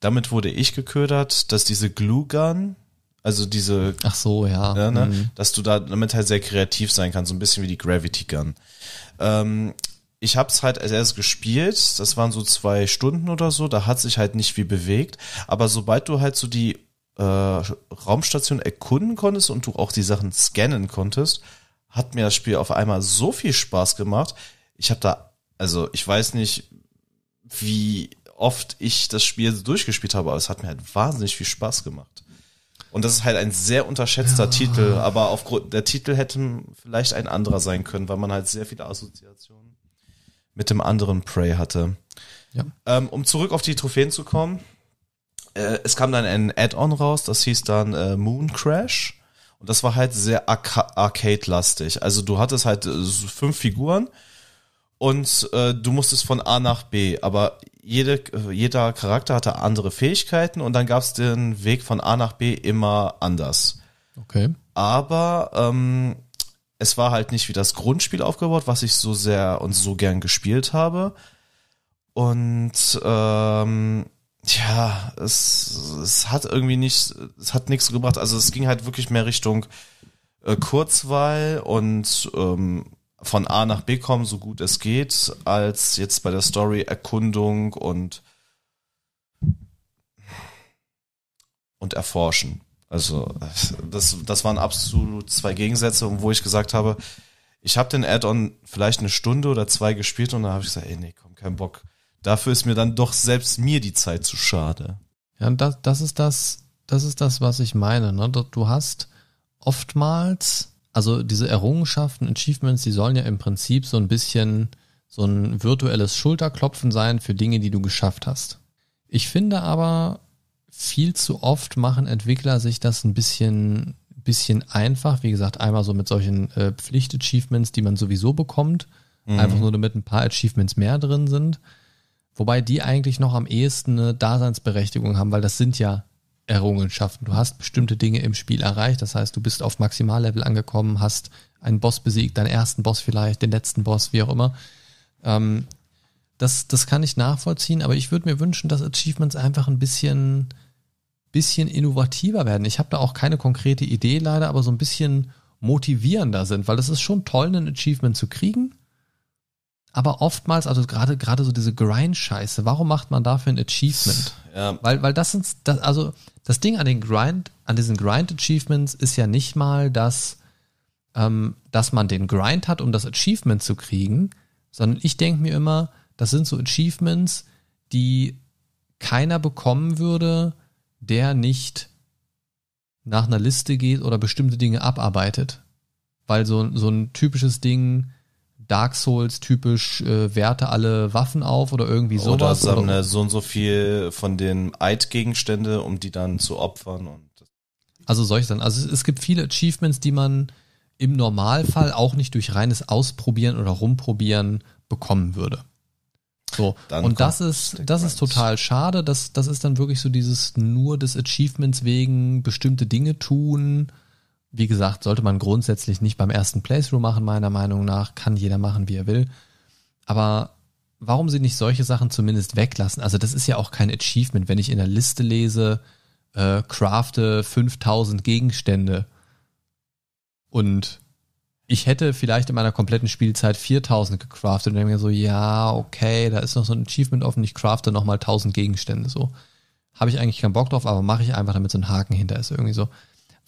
damit wurde ich geködert, dass diese Glue Gun, also diese. Ach so, ja. ja ne, mhm. Dass du da damit halt sehr kreativ sein kannst, so ein bisschen wie die Gravity Gun. Ähm, ich habe es halt als erstes gespielt, das waren so zwei Stunden oder so, da hat sich halt nicht viel bewegt, aber sobald du halt so die äh, Raumstation erkunden konntest und du auch die Sachen scannen konntest, hat mir das Spiel auf einmal so viel Spaß gemacht. Ich habe da, also ich weiß nicht, wie oft ich das Spiel durchgespielt habe, aber es hat mir halt wahnsinnig viel Spaß gemacht. Und das ist halt ein sehr unterschätzter ja. Titel, aber aufgrund der Titel hätte vielleicht ein anderer sein können, weil man halt sehr viele Assoziationen mit dem anderen Prey hatte. Ja. Ähm, um zurück auf die Trophäen zu kommen, äh, es kam dann ein Add-on raus, das hieß dann äh, Moon Crash. Und das war halt sehr Arca Arcade-lastig. Also du hattest halt äh, fünf Figuren und äh, du musstest von A nach B, aber jede, äh, jeder Charakter hatte andere Fähigkeiten und dann gab es den Weg von A nach B immer anders. Okay. Aber ähm, es war halt nicht wie das Grundspiel aufgebaut, was ich so sehr und so gern gespielt habe. Und ähm, ja, es, es hat irgendwie nicht, es hat nichts gebracht. Also es ging halt wirklich mehr Richtung äh, Kurzwahl und ähm, von A nach B kommen, so gut es geht, als jetzt bei der Story-Erkundung und, und Erforschen. Also das, das waren absolut zwei Gegensätze, wo ich gesagt habe, ich habe den Add-on vielleicht eine Stunde oder zwei gespielt und dann habe ich gesagt, ey, nee, komm, kein Bock. Dafür ist mir dann doch selbst mir die Zeit zu schade. Ja, und das, das ist das, das
ist das, was ich meine. Ne?
Du hast
oftmals also diese Errungenschaften, Achievements, die sollen ja im Prinzip so ein bisschen so ein virtuelles Schulterklopfen sein für Dinge, die du geschafft hast. Ich finde aber, viel zu oft machen Entwickler sich das ein bisschen, bisschen einfach. Wie gesagt, einmal so mit solchen äh, Pflicht-Achievements, die man sowieso bekommt. Mhm. Einfach nur damit ein paar Achievements mehr drin sind. Wobei die eigentlich noch am ehesten eine Daseinsberechtigung haben, weil das sind ja Errungenschaften. Du hast bestimmte Dinge im Spiel erreicht, das heißt, du bist auf Maximallevel angekommen, hast einen Boss besiegt, deinen ersten Boss vielleicht, den letzten Boss, wie auch immer. Ähm, das, das kann ich nachvollziehen, aber ich würde mir wünschen, dass Achievements einfach ein bisschen, bisschen innovativer werden. Ich habe da auch keine konkrete Idee leider, aber so ein bisschen motivierender sind, weil es ist schon toll, ein Achievement zu kriegen, aber oftmals, also gerade gerade so diese Grind-Scheiße, warum macht man dafür ein Achievement? Ja. Weil, weil das sind, das, also das Ding an den Grind, an diesen Grind-Achievements ist ja nicht mal, dass, ähm, dass man den Grind hat, um das Achievement zu kriegen, sondern ich denke mir immer, das sind so Achievements, die keiner bekommen würde, der nicht nach einer Liste geht oder bestimmte Dinge abarbeitet. Weil so, so ein typisches Ding, Dark Souls typisch äh, werte alle Waffen auf oder irgendwie sowas. Oder sammle oder,
so und so viel von den Eidgegenstände, um die dann zu opfern und also solche dann. Also es,
es gibt viele Achievements, die man im Normalfall auch nicht durch reines Ausprobieren oder Rumprobieren bekommen würde. So. Dann und das ist, das ist total schade. Das, das ist dann wirklich so dieses nur des Achievements wegen bestimmte Dinge tun wie gesagt, sollte man grundsätzlich nicht beim ersten Playthrough machen, meiner Meinung nach. Kann jeder machen, wie er will. Aber warum sie nicht solche Sachen zumindest weglassen? Also das ist ja auch kein Achievement, wenn ich in der Liste lese, äh, crafte 5000 Gegenstände und ich hätte vielleicht in meiner kompletten Spielzeit 4000 gecraftet und denke mir so, ja, okay, da ist noch so ein Achievement offen, ich crafte nochmal 1000 Gegenstände, so. Habe ich eigentlich keinen Bock drauf, aber mache ich einfach, damit so ein Haken hinter ist, irgendwie so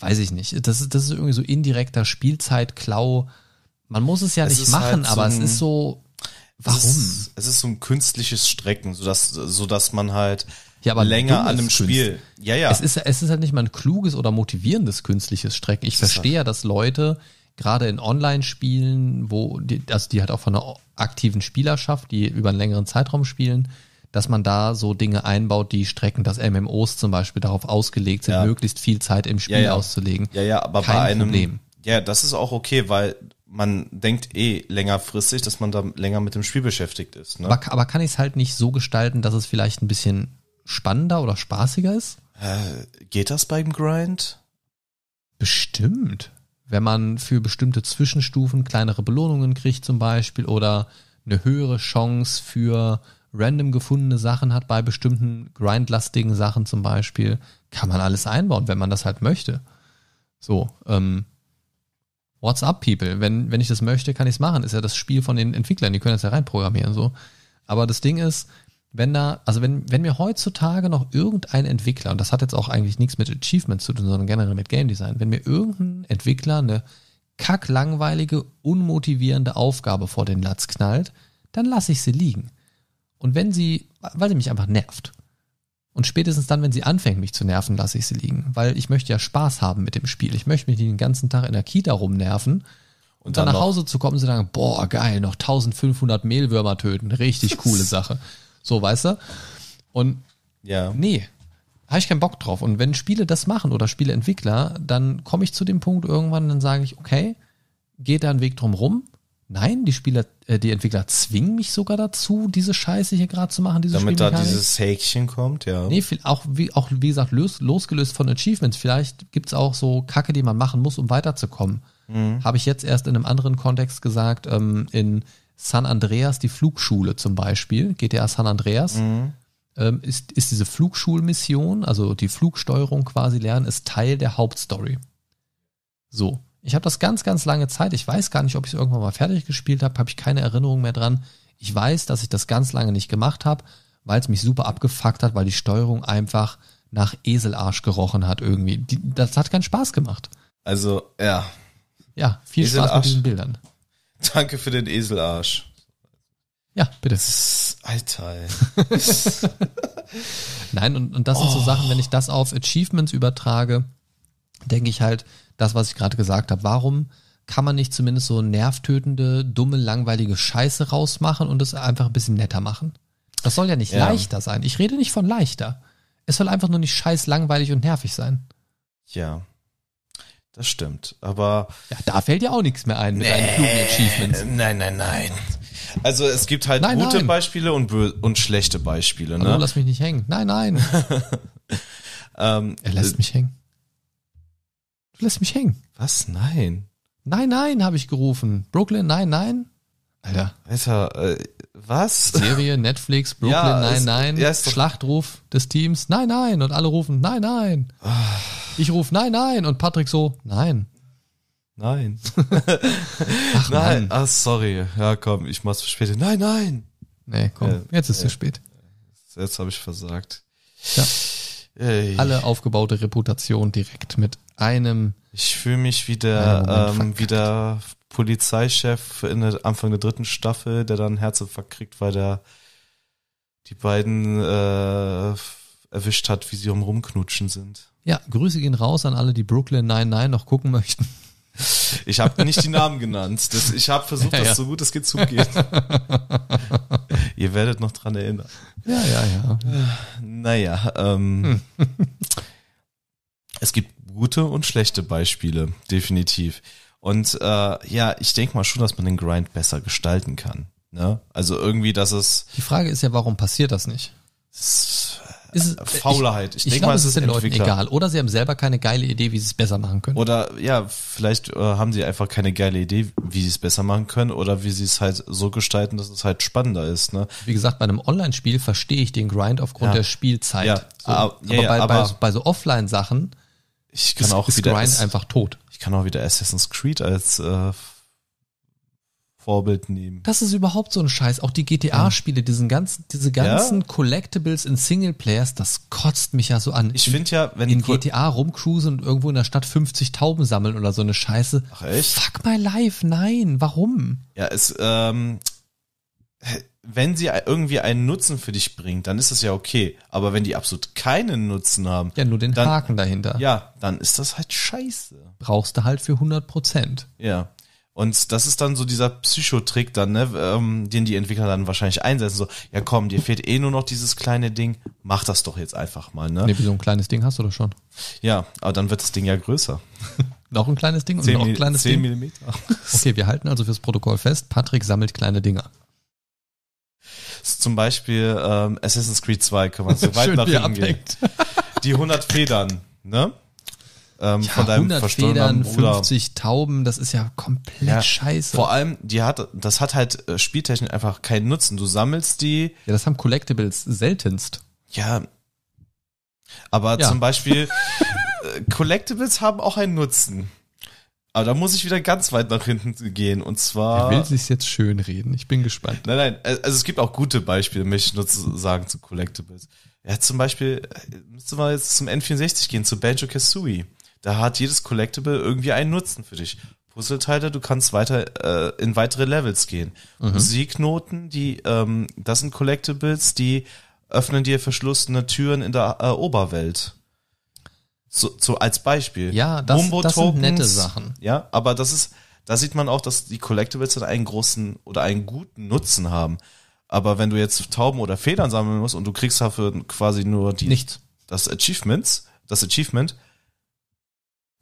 weiß ich nicht. Das ist, das ist irgendwie so indirekter Spielzeitklau. Man muss es ja es nicht machen, halt so aber es ist so,
warum? Es ist, es ist, so ein künstliches Strecken, sodass, sodass man halt ja, aber länger an einem Spiel. Ja, ja. Es ist,
es ist halt nicht mal ein kluges oder motivierendes künstliches Strecken. Ich das halt verstehe ja, halt. dass Leute gerade in Online-Spielen, wo die, also die halt auch von einer aktiven Spielerschaft, die über einen längeren Zeitraum spielen, dass man da so Dinge einbaut, die strecken, dass MMOs zum Beispiel darauf ausgelegt sind, ja. möglichst viel Zeit im Spiel ja, ja. auszulegen. Ja, ja, aber Kein bei einem. Problem.
Ja, das ist auch okay, weil man denkt eh längerfristig, dass man da länger mit dem Spiel beschäftigt ist. Ne? Aber,
aber kann ich es halt nicht so gestalten, dass es vielleicht ein bisschen spannender oder spaßiger ist? Äh, geht das beim Grind? Bestimmt. Wenn man für bestimmte Zwischenstufen kleinere Belohnungen kriegt zum Beispiel oder eine höhere Chance für random gefundene Sachen hat, bei bestimmten grindlastigen Sachen zum Beispiel, kann man alles einbauen, wenn man das halt möchte. So, ähm, what's up, people? Wenn, wenn ich das möchte, kann ich es machen. Ist ja das Spiel von den Entwicklern, die können das ja reinprogrammieren, so. Aber das Ding ist, wenn da, also wenn, wenn mir heutzutage noch irgendein Entwickler, und das hat jetzt auch eigentlich nichts mit Achievements zu tun, sondern generell mit Game Design, wenn mir irgendein Entwickler eine kacklangweilige, unmotivierende Aufgabe vor den Latz knallt, dann lasse ich sie liegen. Und wenn sie, weil sie mich einfach nervt. Und spätestens dann, wenn sie anfängt, mich zu nerven, lasse ich sie liegen. Weil ich möchte ja Spaß haben mit dem Spiel. Ich möchte mich den ganzen Tag in der Kita rumnerven. Und dann, dann nach Hause zu kommen sie sagen, boah, geil, noch 1500 Mehlwürmer töten. Richtig coole Sache. So, weißt du? Und ja. nee, habe ich keinen Bock drauf. Und wenn Spiele das machen oder Spieleentwickler, dann komme ich zu dem Punkt irgendwann, dann sage ich, okay, geht da ein Weg drum rum Nein, die Spieler, äh, die Entwickler zwingen mich sogar dazu, diese Scheiße hier gerade zu machen. Diese Damit da dieses
Häkchen kommt, ja.
Nee, viel, auch, wie, auch wie gesagt, los, losgelöst von Achievements. Vielleicht gibt's auch so Kacke, die man machen muss, um weiterzukommen. Mhm. Habe ich jetzt erst in einem anderen Kontext gesagt, ähm, in San Andreas, die Flugschule zum Beispiel, GTA San Andreas, mhm. ähm, ist, ist diese Flugschulmission, also die Flugsteuerung quasi lernen, ist Teil der Hauptstory. So. Ich habe das ganz, ganz lange Zeit. Ich weiß gar nicht, ob ich es irgendwann mal fertig gespielt habe. Habe ich keine Erinnerung mehr dran. Ich weiß, dass ich das ganz lange nicht gemacht habe, weil es mich super abgefuckt hat, weil die Steuerung einfach nach Eselarsch gerochen hat irgendwie. Die, das hat keinen Spaß gemacht.
Also, ja.
Ja, viel Eselarsch. Spaß mit diesen Bildern.
Danke für den Eselarsch.
Ja, bitte. Alter.
Nein, und, und das sind so oh.
Sachen, wenn ich das auf Achievements übertrage, denke ich halt, das, was ich gerade gesagt habe. Warum kann man nicht zumindest so nervtötende, dumme, langweilige Scheiße rausmachen und es einfach ein bisschen netter machen? Das soll ja nicht ja. leichter sein. Ich rede nicht von leichter. Es soll einfach nur nicht scheiß langweilig und nervig sein.
Ja. Das stimmt, aber. Ja, da fällt ja auch nichts mehr ein mit nee, deinen klugen Achievements. Nein, nein, nein. Also es gibt halt nein, gute nein. Beispiele und, und schlechte Beispiele. Ne? Also, lass
mich nicht hängen. Nein, nein.
ähm, er lässt mich hängen.
Du lässt mich hängen.
Was? Nein.
Nein, nein, habe ich gerufen. Brooklyn, nein, nein.
Alter. Alter, äh,
was? Serie, Netflix, Brooklyn, ja, nein, ist, nein. Ja, Schlachtruf des Teams, nein, nein. Und alle rufen, nein, nein. Ah. Ich rufe, nein, nein. Und Patrick so, nein.
Nein. Ach, nein. Mann. Ah, sorry. Ja, komm, ich mach's später. Nein, nein. Nee, komm, äh, jetzt ist äh, zu spät. Jetzt habe ich versagt. Ja. Ich, alle aufgebaute Reputation direkt mit einem. Ich fühle mich wie der ähm, wie der Polizeichef in der, Anfang der dritten Staffel, der dann einen Herzinfarkt kriegt, weil der die beiden äh, erwischt hat, wie sie um rumknutschen sind. Ja, Grüße gehen
raus an alle, die Brooklyn 99 noch gucken möchten.
Ich habe nicht die Namen genannt. Das, ich habe versucht, ja, das ja. so gut es geht zugeht. Ihr werdet noch dran erinnern. Ja, ja, ja. Naja, ähm, hm. es gibt gute und schlechte Beispiele, definitiv. Und äh, ja, ich denke mal schon, dass man den Grind besser gestalten kann. Ne? Also irgendwie, dass es.
Die Frage ist ja, warum passiert das nicht? ist äh, Faulheit. Ich, ich denke mal, es ist den Leuten egal. Oder sie haben selber keine geile Idee, wie sie es besser machen können.
Oder ja, vielleicht äh, haben sie einfach keine geile Idee, wie sie es besser machen können oder wie sie es halt so gestalten, dass es halt spannender ist. Ne? Wie gesagt, bei einem Online-Spiel verstehe ich den Grind aufgrund ja. der Spielzeit. Ja. So, ah, ja, aber, bei, aber bei,
bei so Offline-Sachen
ist, auch ist wieder Grind einfach tot. Ich kann auch wieder Assassin's Creed als äh, Vorbild nehmen.
Das ist überhaupt so ein Scheiß. Auch die GTA-Spiele, diesen ganzen, diese ganzen ja? Collectibles in
Singleplayers,
das kotzt mich ja so an. Ich finde ja, wenn in GTA rumcruisen und irgendwo in der Stadt 50 Tauben sammeln oder so eine Scheiße.
Ach echt? Fuck
my life, nein. Warum?
Ja, es ähm, wenn sie irgendwie einen Nutzen für dich bringt, dann ist das ja okay. Aber wenn die absolut keinen Nutzen haben. Ja, nur den dann, Haken dahinter. Ja, dann ist das halt scheiße. Brauchst du halt für 100
Prozent.
Ja. Und das ist dann so dieser Psychotrick dann, ne, ähm, den die Entwickler dann wahrscheinlich einsetzen. So, ja komm, dir fehlt eh nur noch dieses kleine Ding, mach das doch jetzt einfach mal, ne? Nee,
wie so ein kleines Ding hast du doch schon.
Ja, aber dann wird das Ding ja größer. Noch ein kleines Ding und noch ein kleines 10 Ding. 10 Millimeter.
Okay, wir halten also fürs Protokoll fest, Patrick sammelt kleine Dinger.
Zum Beispiel ähm, Assassin's Creed 2 können wir so weit Schön, nach hinten gehen. Die 100 Federn, ne? ähm, ja, von deinem 100 verstorbenen Federn, 50 Tauben, das ist ja komplett ja, scheiße. Vor allem, die hat, das hat halt äh, spieltechnisch einfach keinen Nutzen. Du sammelst die. Ja, das haben Collectibles seltenst. Ja. Aber ja. zum Beispiel, äh, Collectibles haben auch einen Nutzen. Aber da muss ich wieder ganz weit nach hinten gehen. Und zwar. Er will
sich jetzt schön reden. Ich bin gespannt.
Nein, nein. Äh, also es gibt auch gute Beispiele, möchte ich nur zu sagen, zu Collectibles. Ja, zum Beispiel, müsste man jetzt zum N64 gehen, zu Banjo Kazooie. Da hat jedes Collectible irgendwie einen Nutzen für dich. Puzzleteile, du kannst weiter äh, in weitere Levels gehen. Mhm. Musiknoten, die, ähm, das sind Collectibles, die öffnen dir verschlossene Türen in der äh, Oberwelt. So, so als Beispiel. Ja, das, Mumbo das sind nette Sachen. Ja, aber das ist, da sieht man auch, dass die Collectibles dann einen großen oder einen guten Nutzen haben. Aber wenn du jetzt Tauben oder Federn sammeln musst und du kriegst dafür quasi nur die nicht das Achievements, das Achievement,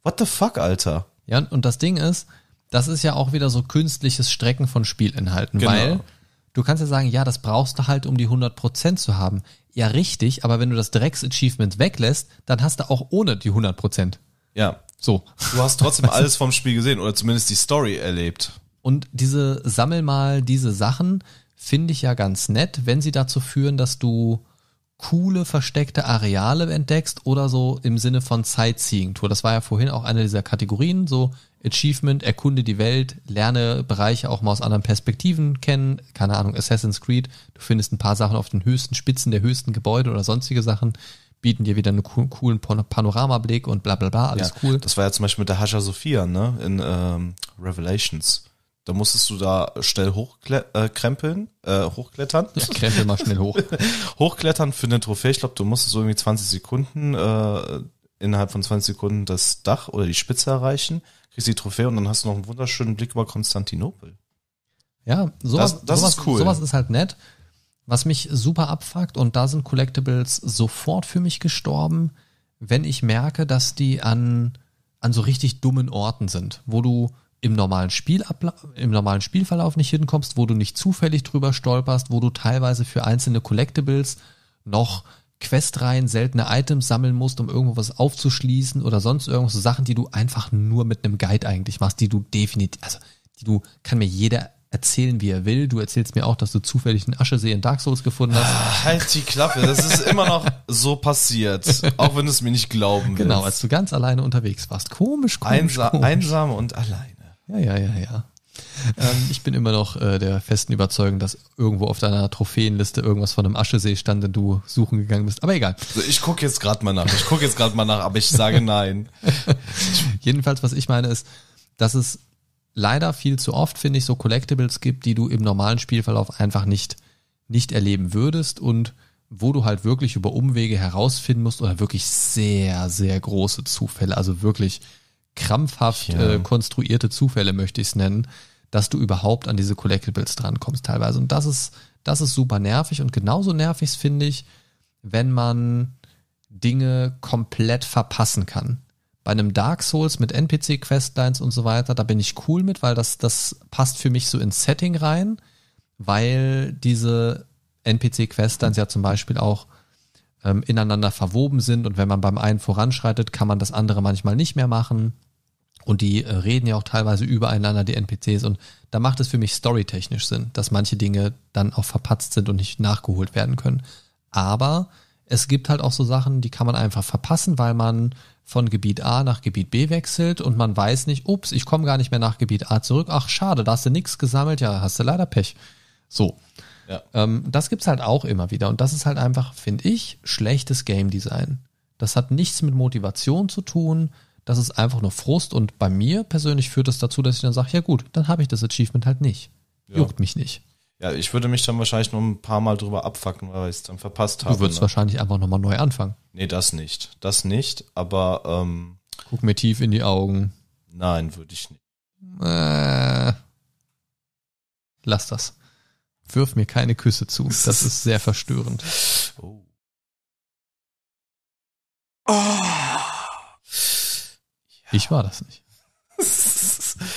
What the fuck, Alter? Ja, und das
Ding ist, das ist ja auch wieder so künstliches Strecken von Spielinhalten, genau. weil du kannst ja sagen, ja, das brauchst du halt, um die 100% zu haben. Ja, richtig, aber wenn du das Drecks-Achievement weglässt, dann hast du auch ohne die 100%.
Ja. So. Du hast trotzdem alles vom Spiel gesehen oder zumindest die Story erlebt.
Und diese Sammel mal diese Sachen finde ich ja ganz nett, wenn sie dazu führen, dass du coole versteckte Areale entdeckst oder so im Sinne von Sightseeing Tour. Das war ja vorhin auch eine dieser Kategorien, so Achievement, erkunde die Welt, lerne Bereiche auch mal aus anderen Perspektiven kennen. Keine Ahnung, Assassin's Creed, du findest ein paar Sachen auf den höchsten Spitzen der höchsten Gebäude oder sonstige Sachen bieten dir wieder einen coolen Panoramablick und bla bla bla, alles ja,
cool. Das war ja zum Beispiel mit der Hascha Sophia, ne, in ähm, Revelations da musstest du da schnell hochkrempeln, äh, äh, hochklettern. Ja, krempel mal schnell hoch. hochklettern für eine Trophäe. Ich glaube, du musstest so irgendwie 20 Sekunden, äh, innerhalb von 20 Sekunden das Dach oder die Spitze erreichen, kriegst die Trophäe und dann hast du noch einen wunderschönen Blick über Konstantinopel. Ja, sowas, das, das sowas, ist cool. Sowas
ist halt nett. Was mich super abfuckt und da sind Collectibles sofort für mich gestorben, wenn ich merke, dass die an, an so richtig dummen Orten sind, wo du im normalen, Spielabla im normalen Spielverlauf nicht hinkommst, wo du nicht zufällig drüber stolperst, wo du teilweise für einzelne Collectibles noch Questreihen, seltene Items sammeln musst, um irgendwo was aufzuschließen oder sonst irgendwas, so Sachen, die du einfach nur mit einem Guide eigentlich machst, die du definitiv, also die du, kann mir jeder erzählen, wie er will. Du erzählst mir auch, dass du zufällig einen Aschesee in Dark Souls gefunden hast. Ah, halt die Klappe, das ist immer
noch so passiert,
auch wenn du es mir nicht glauben genau, willst. Genau, als du ganz alleine unterwegs warst. Komisch, komisch. Einsa komisch. Einsam und allein. Ja, ja, ja, ja. Ähm, ich bin immer noch äh, der festen Überzeugung, dass irgendwo auf deiner Trophäenliste irgendwas von einem Aschesee stand und du suchen gegangen bist. Aber
egal. Also ich gucke jetzt gerade mal nach. Ich gucke jetzt gerade mal nach, aber ich sage nein.
Jedenfalls, was ich meine, ist, dass es leider viel zu oft, finde ich, so Collectibles gibt, die du im normalen Spielverlauf einfach nicht, nicht erleben würdest und wo du halt wirklich über Umwege herausfinden musst oder wirklich sehr, sehr große Zufälle, also wirklich krampfhaft ja. äh, konstruierte Zufälle, möchte ich es nennen, dass du überhaupt an diese Collectibles drankommst teilweise. Und das ist, das ist super nervig und genauso nervig finde ich, wenn man Dinge komplett verpassen kann. Bei einem Dark Souls mit NPC-Questlines und so weiter, da bin ich cool mit, weil das, das passt für mich so ins Setting rein, weil diese NPC-Questlines ja zum Beispiel auch ähm, ineinander verwoben sind und wenn man beim einen voranschreitet, kann man das andere manchmal nicht mehr machen und die äh, reden ja auch teilweise übereinander, die NPCs. Und da macht es für mich storytechnisch Sinn, dass manche Dinge dann auch verpatzt sind und nicht nachgeholt werden können. Aber es gibt halt auch so Sachen, die kann man einfach verpassen, weil man von Gebiet A nach Gebiet B wechselt und man weiß nicht, ups, ich komme gar nicht mehr nach Gebiet A zurück. Ach, schade, da hast du nichts gesammelt, ja, hast du leider Pech. So. Ja. Ähm, das gibt's halt auch immer wieder. Und das ist halt einfach, finde ich, schlechtes Game Design. Das hat nichts mit Motivation zu tun. Das ist einfach nur Frust und bei mir persönlich führt das dazu, dass ich dann sage, ja gut, dann habe ich das Achievement halt nicht. Ja. Juckt mich nicht.
Ja, ich würde mich dann wahrscheinlich nur ein paar Mal drüber abfacken, weil ich es dann verpasst habe. Du würdest ne? wahrscheinlich einfach nochmal neu anfangen. Nee, das nicht. Das nicht, aber ähm, Guck mir tief in die Augen. Nein, würde ich nicht.
Äh, lass das. Wirf mir keine Küsse zu. Das ist sehr verstörend. Oh. oh. Ich war das nicht.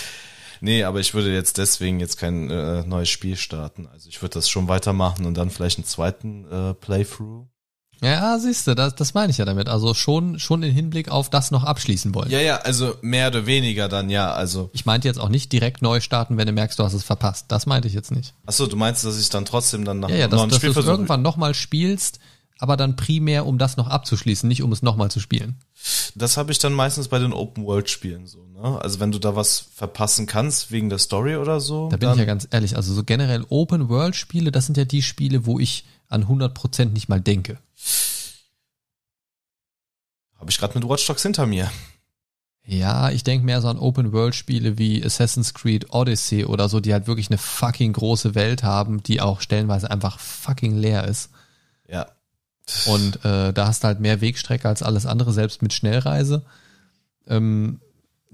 nee, aber ich würde jetzt deswegen jetzt kein äh, neues Spiel starten. Also ich würde das schon weitermachen und dann vielleicht einen zweiten äh, Playthrough.
Ja, siehst du, das, das meine ich ja damit. Also schon, schon den Hinblick auf das noch abschließen wollen.
Ja, ja, also mehr oder weniger dann, ja. Also
ich meinte jetzt auch nicht direkt neu starten, wenn du merkst, du hast es verpasst. Das meinte ich jetzt nicht.
Achso, du meinst, dass ich dann trotzdem dann nach ja, ja, noch dass, ein dass Spiel du irgendwann
nochmal spielst, aber dann primär, um das noch abzuschließen, nicht um es nochmal zu spielen.
Das habe ich dann meistens bei den Open-World-Spielen so. Ne? Also wenn du da was verpassen kannst wegen der Story oder so. Da bin ich ja ganz ehrlich. Also so generell
Open-World-Spiele, das sind ja die Spiele, wo ich an 100% nicht mal denke.
Habe ich gerade mit Watch Dogs hinter mir.
Ja, ich denke mehr so an Open-World-Spiele wie Assassin's Creed Odyssey oder so, die halt wirklich eine fucking große Welt haben, die auch stellenweise einfach fucking leer ist. Ja, und äh, da hast du halt mehr Wegstrecke als alles andere, selbst mit Schnellreise. Ähm,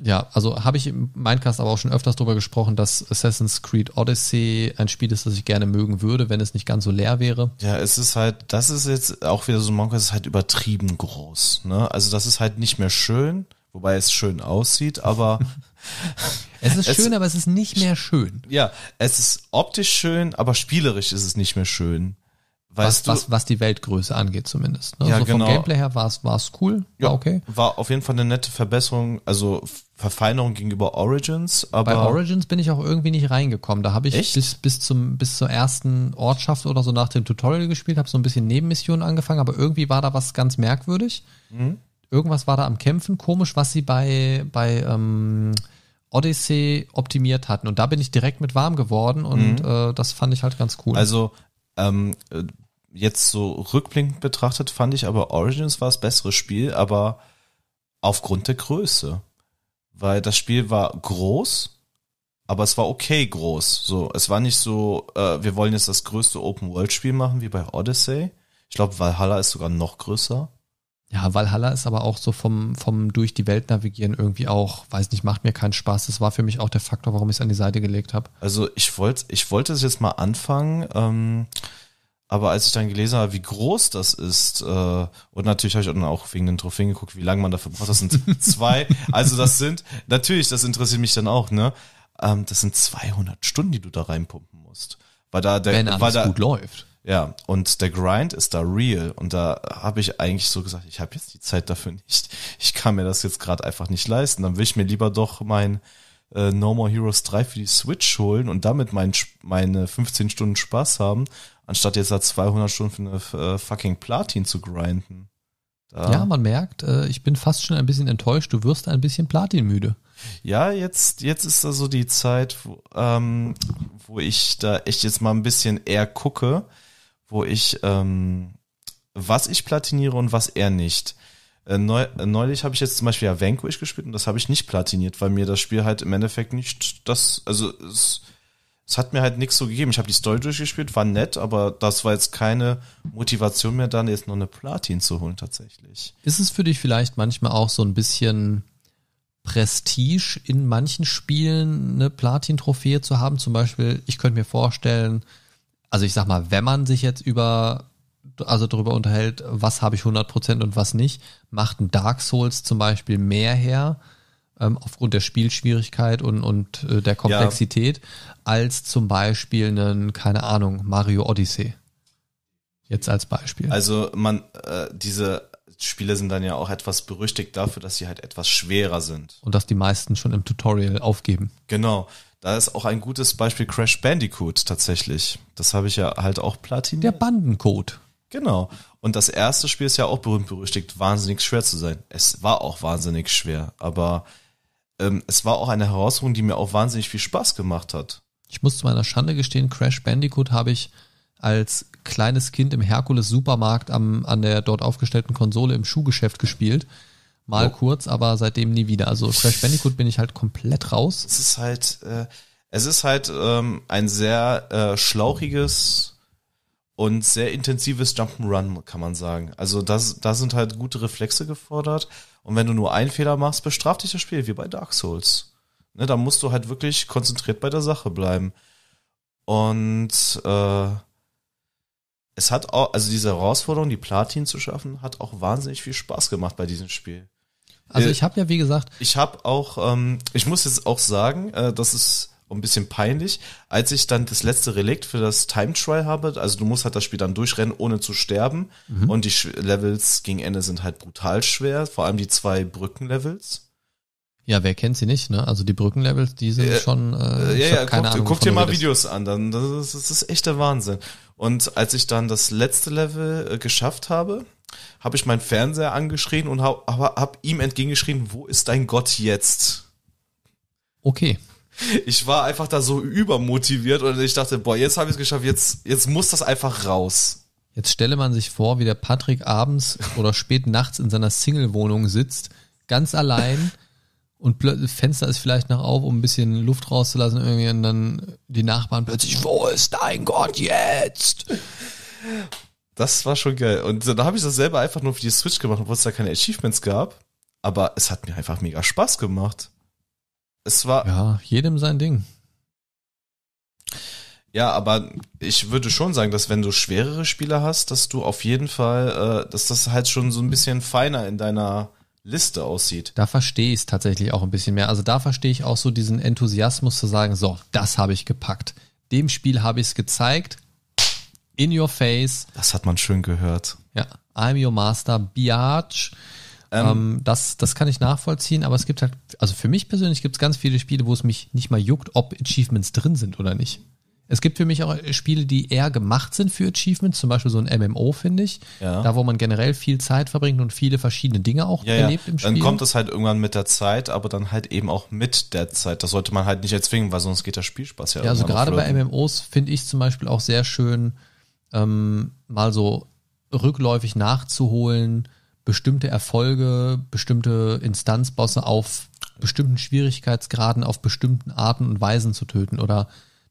ja, also habe ich im Mindcast aber auch schon öfters darüber gesprochen, dass Assassin's Creed Odyssey ein Spiel ist, das ich gerne mögen würde, wenn
es nicht ganz so leer wäre. Ja, es ist halt, das ist jetzt auch wieder so ein Monk, es ist halt übertrieben groß. Ne? Also das ist halt nicht mehr schön, wobei es schön aussieht, aber Es ist schön, es, aber es ist nicht mehr schön. Ja, es ist optisch schön, aber spielerisch ist es nicht mehr schön. Weißt was, du, was, was die Weltgröße angeht zumindest. Ne? Ja, also genau. vom Gameplay
her war es war cool, war ja, okay.
War auf jeden Fall eine nette Verbesserung, also Verfeinerung gegenüber Origins. Aber Bei
Origins bin ich auch irgendwie nicht reingekommen. Da habe ich Echt? bis, bis, zum, bis zur ersten Ortschaft oder so nach dem Tutorial gespielt, habe so ein bisschen Nebenmissionen angefangen, aber irgendwie war da was ganz merkwürdig. Mhm. Irgendwas war da am Kämpfen komisch, was sie bei, bei ähm, Odyssey optimiert hatten. Und da bin ich direkt mit warm geworden und mhm. äh, das fand ich halt ganz cool. Also
ähm, äh, jetzt so rückblickend betrachtet, fand ich aber Origins war das bessere Spiel, aber aufgrund der Größe. Weil das Spiel war groß, aber es war okay groß. So, es war nicht so, äh, wir wollen jetzt das größte Open-World-Spiel machen wie bei Odyssey. Ich glaube, Valhalla ist sogar noch größer. Ja,
Valhalla ist aber auch so vom, vom durch die Welt navigieren irgendwie auch, weiß nicht, macht mir keinen Spaß. Das war für mich auch der Faktor, warum ich es an die Seite gelegt habe.
Also ich wollte, ich wollte es jetzt mal anfangen. Ähm, aber als ich dann gelesen habe, wie groß das ist, äh, und natürlich habe ich dann auch wegen den Trophäen geguckt, wie lange man dafür braucht, das sind zwei, also das sind, natürlich, das interessiert mich dann auch, ne? Ähm, das sind 200 Stunden, die du da reinpumpen musst. Weil da der, Wenn alles weil da, gut läuft. Ja, und der Grind ist da real. Und da habe ich eigentlich so gesagt, ich habe jetzt die Zeit dafür nicht. Ich kann mir das jetzt gerade einfach nicht leisten. Dann will ich mir lieber doch mein äh, No More Heroes 3 für die Switch holen und damit mein, meine 15 Stunden Spaß haben, anstatt jetzt da 200 Stunden für eine äh, fucking Platin zu grinden. Da. Ja, man
merkt, äh, ich bin fast schon ein bisschen enttäuscht, du wirst ein bisschen platinmüde.
Ja, jetzt, jetzt ist da so die Zeit, wo, ähm, wo ich da echt jetzt mal ein bisschen eher gucke, wo ich, ähm, was ich platiniere und was eher nicht. Äh, neulich habe ich jetzt zum Beispiel ja Vanquish gespielt und das habe ich nicht platiniert, weil mir das Spiel halt im Endeffekt nicht das, also es, es hat mir halt nichts so gegeben. Ich habe die Story durchgespielt, war nett, aber das war jetzt keine Motivation mehr dann, jetzt noch eine Platin zu holen tatsächlich. Ist
es für dich vielleicht manchmal auch so ein bisschen Prestige in manchen Spielen eine Platin-Trophäe zu haben? Zum Beispiel, ich könnte mir vorstellen, also ich sag mal, wenn man sich jetzt über also darüber unterhält, was habe ich 100% und was nicht, macht ein Dark Souls zum Beispiel mehr her, ähm, aufgrund der Spielschwierigkeit und, und äh, der Komplexität, ja als zum Beispiel einen, keine Ahnung, Mario Odyssey. Jetzt als Beispiel.
Also man, äh, diese Spiele sind dann ja auch etwas berüchtigt dafür, dass sie halt etwas schwerer sind.
Und dass die meisten schon im Tutorial
aufgeben. Genau. Da ist auch ein gutes Beispiel Crash Bandicoot tatsächlich. Das habe ich ja halt auch platiniert. Der Bandencode. Genau. Und das erste Spiel ist ja auch berühmt berüchtigt, wahnsinnig schwer zu sein. Es war auch wahnsinnig schwer, aber ähm, es war auch eine Herausforderung, die mir auch wahnsinnig viel Spaß gemacht hat.
Ich muss zu meiner Schande gestehen, Crash Bandicoot habe ich als kleines Kind im Herkules Supermarkt am, an der dort aufgestellten Konsole im Schuhgeschäft gespielt. Mal oh. kurz, aber seitdem nie wieder. Also Crash Bandicoot bin ich halt komplett raus. Es
ist halt, äh, es ist halt ähm, ein sehr äh, schlauchiges und sehr intensives Jump'n'Run, kann man sagen. Also das, da sind halt gute Reflexe gefordert. Und wenn du nur einen Fehler machst, bestraft dich das Spiel, wie bei Dark Souls. Ne, da musst du halt wirklich konzentriert bei der Sache bleiben. Und äh, es hat auch, also diese Herausforderung, die Platin zu schaffen, hat auch wahnsinnig viel Spaß gemacht bei diesem Spiel. Also äh, ich
habe ja, wie gesagt.
Ich habe auch, ähm, ich muss jetzt auch sagen, äh, das ist ein bisschen peinlich, als ich dann das letzte Relikt für das Time Trial habe, also du musst halt das Spiel dann durchrennen, ohne zu sterben. Mhm. Und die Levels gegen Ende sind halt brutal schwer, vor allem die zwei Brückenlevels.
Ja, wer kennt sie nicht, ne? Also die Brückenlevels, die sind äh, schon. Äh, ja, ja, keine guckt, Ahnung, guckt dir mal
Videos an, dann das ist, das ist echt der Wahnsinn. Und als ich dann das letzte Level äh, geschafft habe, habe ich meinen Fernseher angeschrien und habe hab ihm entgegengeschrien, wo ist dein Gott jetzt? Okay. Ich war einfach da so übermotiviert und ich dachte, boah, jetzt habe ich es geschafft, jetzt, jetzt muss das einfach raus.
Jetzt stelle man sich vor, wie der Patrick abends oder spät nachts in seiner Single-Wohnung sitzt, ganz allein und Fenster ist vielleicht noch auf, um ein bisschen
Luft rauszulassen irgendwie und dann die Nachbarn plötzlich, wo ist dein Gott jetzt? Das war schon geil. Und da habe ich das selber einfach nur für die Switch gemacht, obwohl es da keine Achievements gab. Aber es hat mir einfach mega Spaß gemacht. Es war. Ja, jedem sein Ding. Ja, aber ich würde schon sagen, dass wenn du schwerere Spiele hast, dass du auf jeden Fall, äh, dass das halt schon so ein bisschen feiner in deiner Liste aussieht.
Da verstehe ich es tatsächlich auch ein bisschen mehr. Also da verstehe ich auch so diesen Enthusiasmus zu sagen, so, das habe ich gepackt. Dem Spiel habe ich es gezeigt. In your face. Das hat man schön gehört. Ja, I'm your master, biatch. Ähm, ähm das, das kann ich nachvollziehen, aber es gibt halt, also für mich persönlich gibt es ganz viele Spiele, wo es mich nicht mal juckt, ob Achievements drin sind oder nicht. Es gibt für mich auch äh, Spiele, die eher gemacht sind für Achievements, zum Beispiel so ein MMO, finde ich. Ja. Da, wo man generell viel Zeit verbringt und viele verschiedene
Dinge auch ja, erlebt ja. im Spiel. Dann kommt es halt irgendwann mit der Zeit, aber dann halt eben auch mit der Zeit. Das sollte man halt nicht erzwingen, weil sonst geht der Spielspaß ja Ja, also gerade bei
MMOs finde ich zum Beispiel auch sehr schön, ähm, mal so rückläufig nachzuholen, bestimmte Erfolge, bestimmte Instanzbosse auf bestimmten Schwierigkeitsgraden, auf bestimmten Arten und Weisen zu töten oder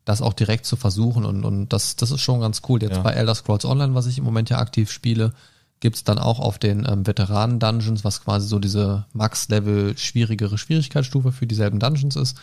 das auch direkt zu versuchen und, und das, das ist schon ganz cool. Jetzt ja. bei Elder Scrolls Online, was ich im Moment ja aktiv spiele, gibt's dann auch auf den ähm, Veteranen-Dungeons, was quasi so diese Max-Level schwierigere Schwierigkeitsstufe für dieselben Dungeons ist,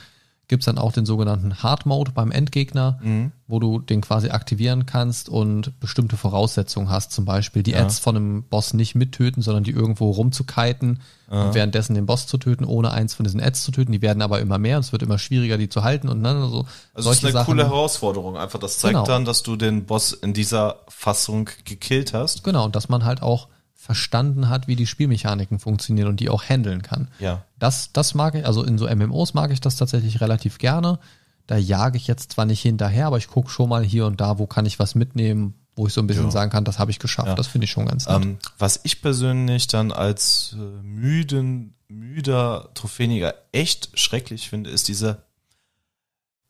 gibt es dann auch den sogenannten Hard Mode beim Endgegner, mhm. wo du den quasi aktivieren kannst und bestimmte Voraussetzungen hast, zum Beispiel die ja. Ads von einem Boss nicht mittöten, sondern die irgendwo rumzukiten ja. und währenddessen den Boss zu töten, ohne eins von diesen Ads zu töten. Die werden aber immer mehr und es wird immer schwieriger, die zu halten und dann so. Also es ist eine Sachen. coole
Herausforderung einfach. Das zeigt genau. dann, dass du den Boss in dieser Fassung gekillt hast. Genau,
und dass man halt auch verstanden hat, wie die
Spielmechaniken
funktionieren und die auch handeln kann. Ja. Das, das mag ich, also in so MMOs mag ich das tatsächlich relativ gerne. Da jage ich jetzt zwar nicht hinterher, aber ich gucke schon mal hier und da, wo kann ich was mitnehmen, wo ich so ein bisschen ja. sagen kann, das habe ich geschafft. Ja. Das finde ich schon ganz nett. Ähm,
was ich persönlich dann als äh, müden, müder Trophäniger echt schrecklich finde, ist diese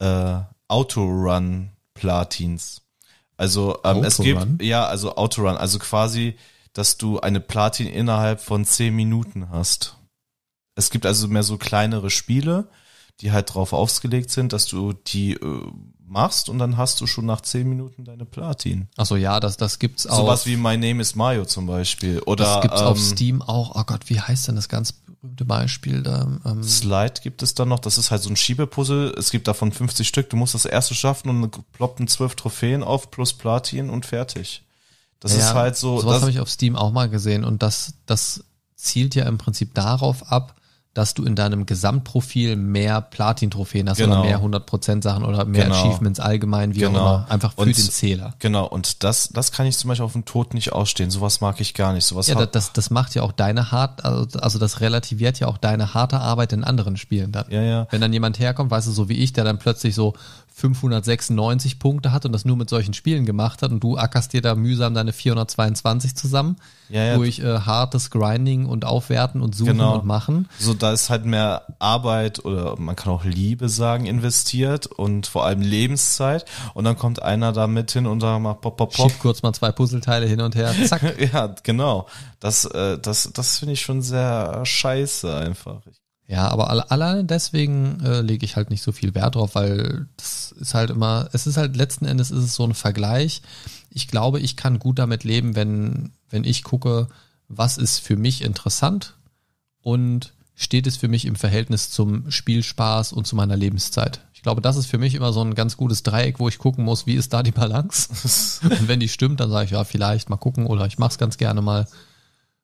äh, Autorun-Platins. Also ähm, Autorun? es gibt, ja, also Autorun, also quasi dass du eine Platin innerhalb von zehn Minuten hast. Es gibt also mehr so kleinere Spiele, die halt drauf ausgelegt sind, dass du die äh, machst und dann hast du schon nach zehn Minuten deine Platin. Achso, ja, das, das gibt's auch. Sowas wie My Name is Mario zum Beispiel. Oder, das gibt's ähm, auf Steam auch.
Oh Gott, wie heißt denn das ganz berühmte Beispiel
da? Ähm, Slide gibt es dann noch. Das ist halt so ein Schiebepuzzle. Es gibt davon 50 Stück. Du musst das erste schaffen und ploppen zwölf Trophäen auf plus Platin und fertig. Das ja, ist halt so. Sowas habe
ich auf Steam auch mal gesehen und das, das zielt ja im Prinzip darauf ab, dass du in deinem Gesamtprofil mehr Platin-Trophäen hast genau. oder mehr
100% Sachen oder mehr genau. Achievements allgemein, wie genau. auch immer. Einfach für und, den Zähler. Genau, und das, das kann ich zum Beispiel auf dem Tod nicht ausstehen. Sowas mag ich gar nicht. Sowas ja, das, das, das macht ja auch deine hart,
also, also das relativiert ja auch deine harte Arbeit in anderen Spielen. Dann. Ja, ja. Wenn dann jemand herkommt, weißt du, so wie ich, der dann plötzlich so 596 Punkte hat und das nur mit solchen Spielen gemacht hat und du ackerst dir da mühsam deine 422 zusammen ja, ja. durch äh, hartes Grinding und Aufwerten und Suchen genau. und Machen.
So, da ist halt mehr Arbeit oder man kann auch Liebe sagen investiert und vor allem Lebenszeit und dann kommt einer da mit hin und sagt mal pop, pop, pop. Schiebt kurz mal zwei Puzzleteile hin und her, zack. ja, genau. Das, äh, das, das finde ich schon sehr scheiße einfach. Ich
ja, aber allein deswegen äh, lege ich halt nicht so viel Wert drauf, weil das ist halt immer, es ist halt letzten Endes ist es so ein Vergleich. Ich glaube, ich kann gut damit leben, wenn, wenn ich gucke, was ist für mich interessant und steht es für mich im Verhältnis zum Spielspaß und zu meiner Lebenszeit. Ich glaube, das ist für mich immer so ein ganz gutes Dreieck, wo ich gucken muss, wie ist da die Balance? und wenn die stimmt, dann sage ich, ja, vielleicht mal gucken oder ich mache es ganz gerne mal.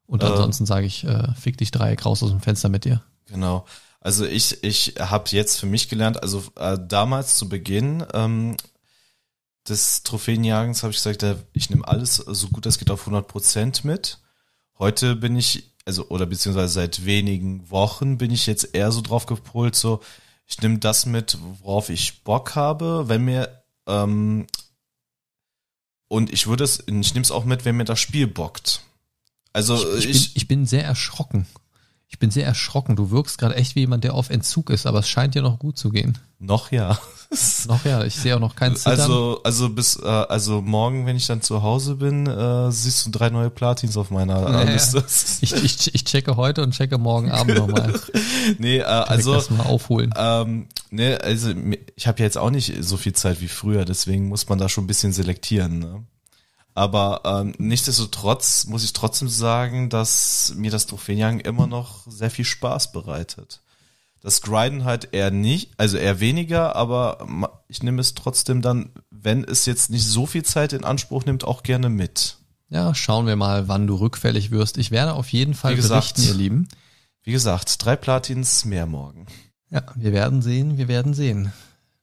Und ähm. ansonsten sage ich, äh, fick dich Dreieck raus aus dem Fenster mit dir.
Genau. Also ich, ich habe jetzt für mich gelernt, also äh, damals zu Beginn ähm, des Trophäenjagens habe ich gesagt, ich nehme alles so gut das geht auf 100% Prozent mit. Heute bin ich, also oder beziehungsweise seit wenigen Wochen bin ich jetzt eher so drauf gepolt, so ich nehme das mit, worauf ich Bock habe, wenn mir ähm, und ich würde es, ich nehme es auch mit, wenn mir das Spiel bockt. Also ich, ich, bin,
ich bin sehr erschrocken ich bin sehr erschrocken. Du wirkst gerade echt wie jemand, der auf Entzug ist, aber es scheint dir noch gut zu gehen.
Noch ja. noch ja, ich sehe auch noch keinen Zittern. Also, also bis, äh, also morgen, wenn ich dann zu Hause bin, äh, siehst du drei neue Platins auf meiner äh, naja. Liste. Ich, ich, ich checke
heute und checke morgen Abend nochmal. nee, äh, also. Das mal aufholen.
Ähm, nee, also ich habe ja jetzt auch nicht so viel Zeit wie früher, deswegen muss man da schon ein bisschen selektieren, ne? Aber ähm, nichtsdestotrotz muss ich trotzdem sagen, dass mir das Trophäenjagen immer noch sehr viel Spaß bereitet. Das Griden halt eher nicht, also eher weniger, aber ich nehme es trotzdem dann, wenn es jetzt nicht so viel Zeit in Anspruch nimmt, auch gerne mit. Ja, schauen wir mal, wann du rückfällig wirst. Ich werde auf jeden Fall gesagt, berichten, ihr
Lieben. Wie
gesagt, drei Platins mehr morgen.
Ja, wir werden sehen, wir werden sehen.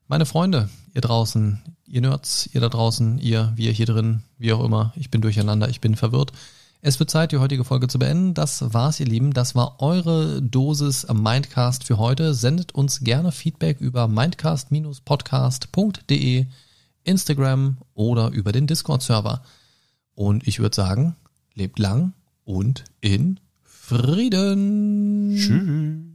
Meine Freunde, ihr draußen, ihr Nerds, ihr da draußen, ihr, wir hier drin, wie auch immer, ich bin durcheinander, ich bin verwirrt. Es wird Zeit, die heutige Folge zu beenden. Das war's, ihr Lieben. Das war eure Dosis Mindcast für heute. Sendet uns gerne Feedback über mindcast-podcast.de, Instagram oder über den Discord-Server. Und ich würde sagen, lebt lang und in Frieden. Tschüss.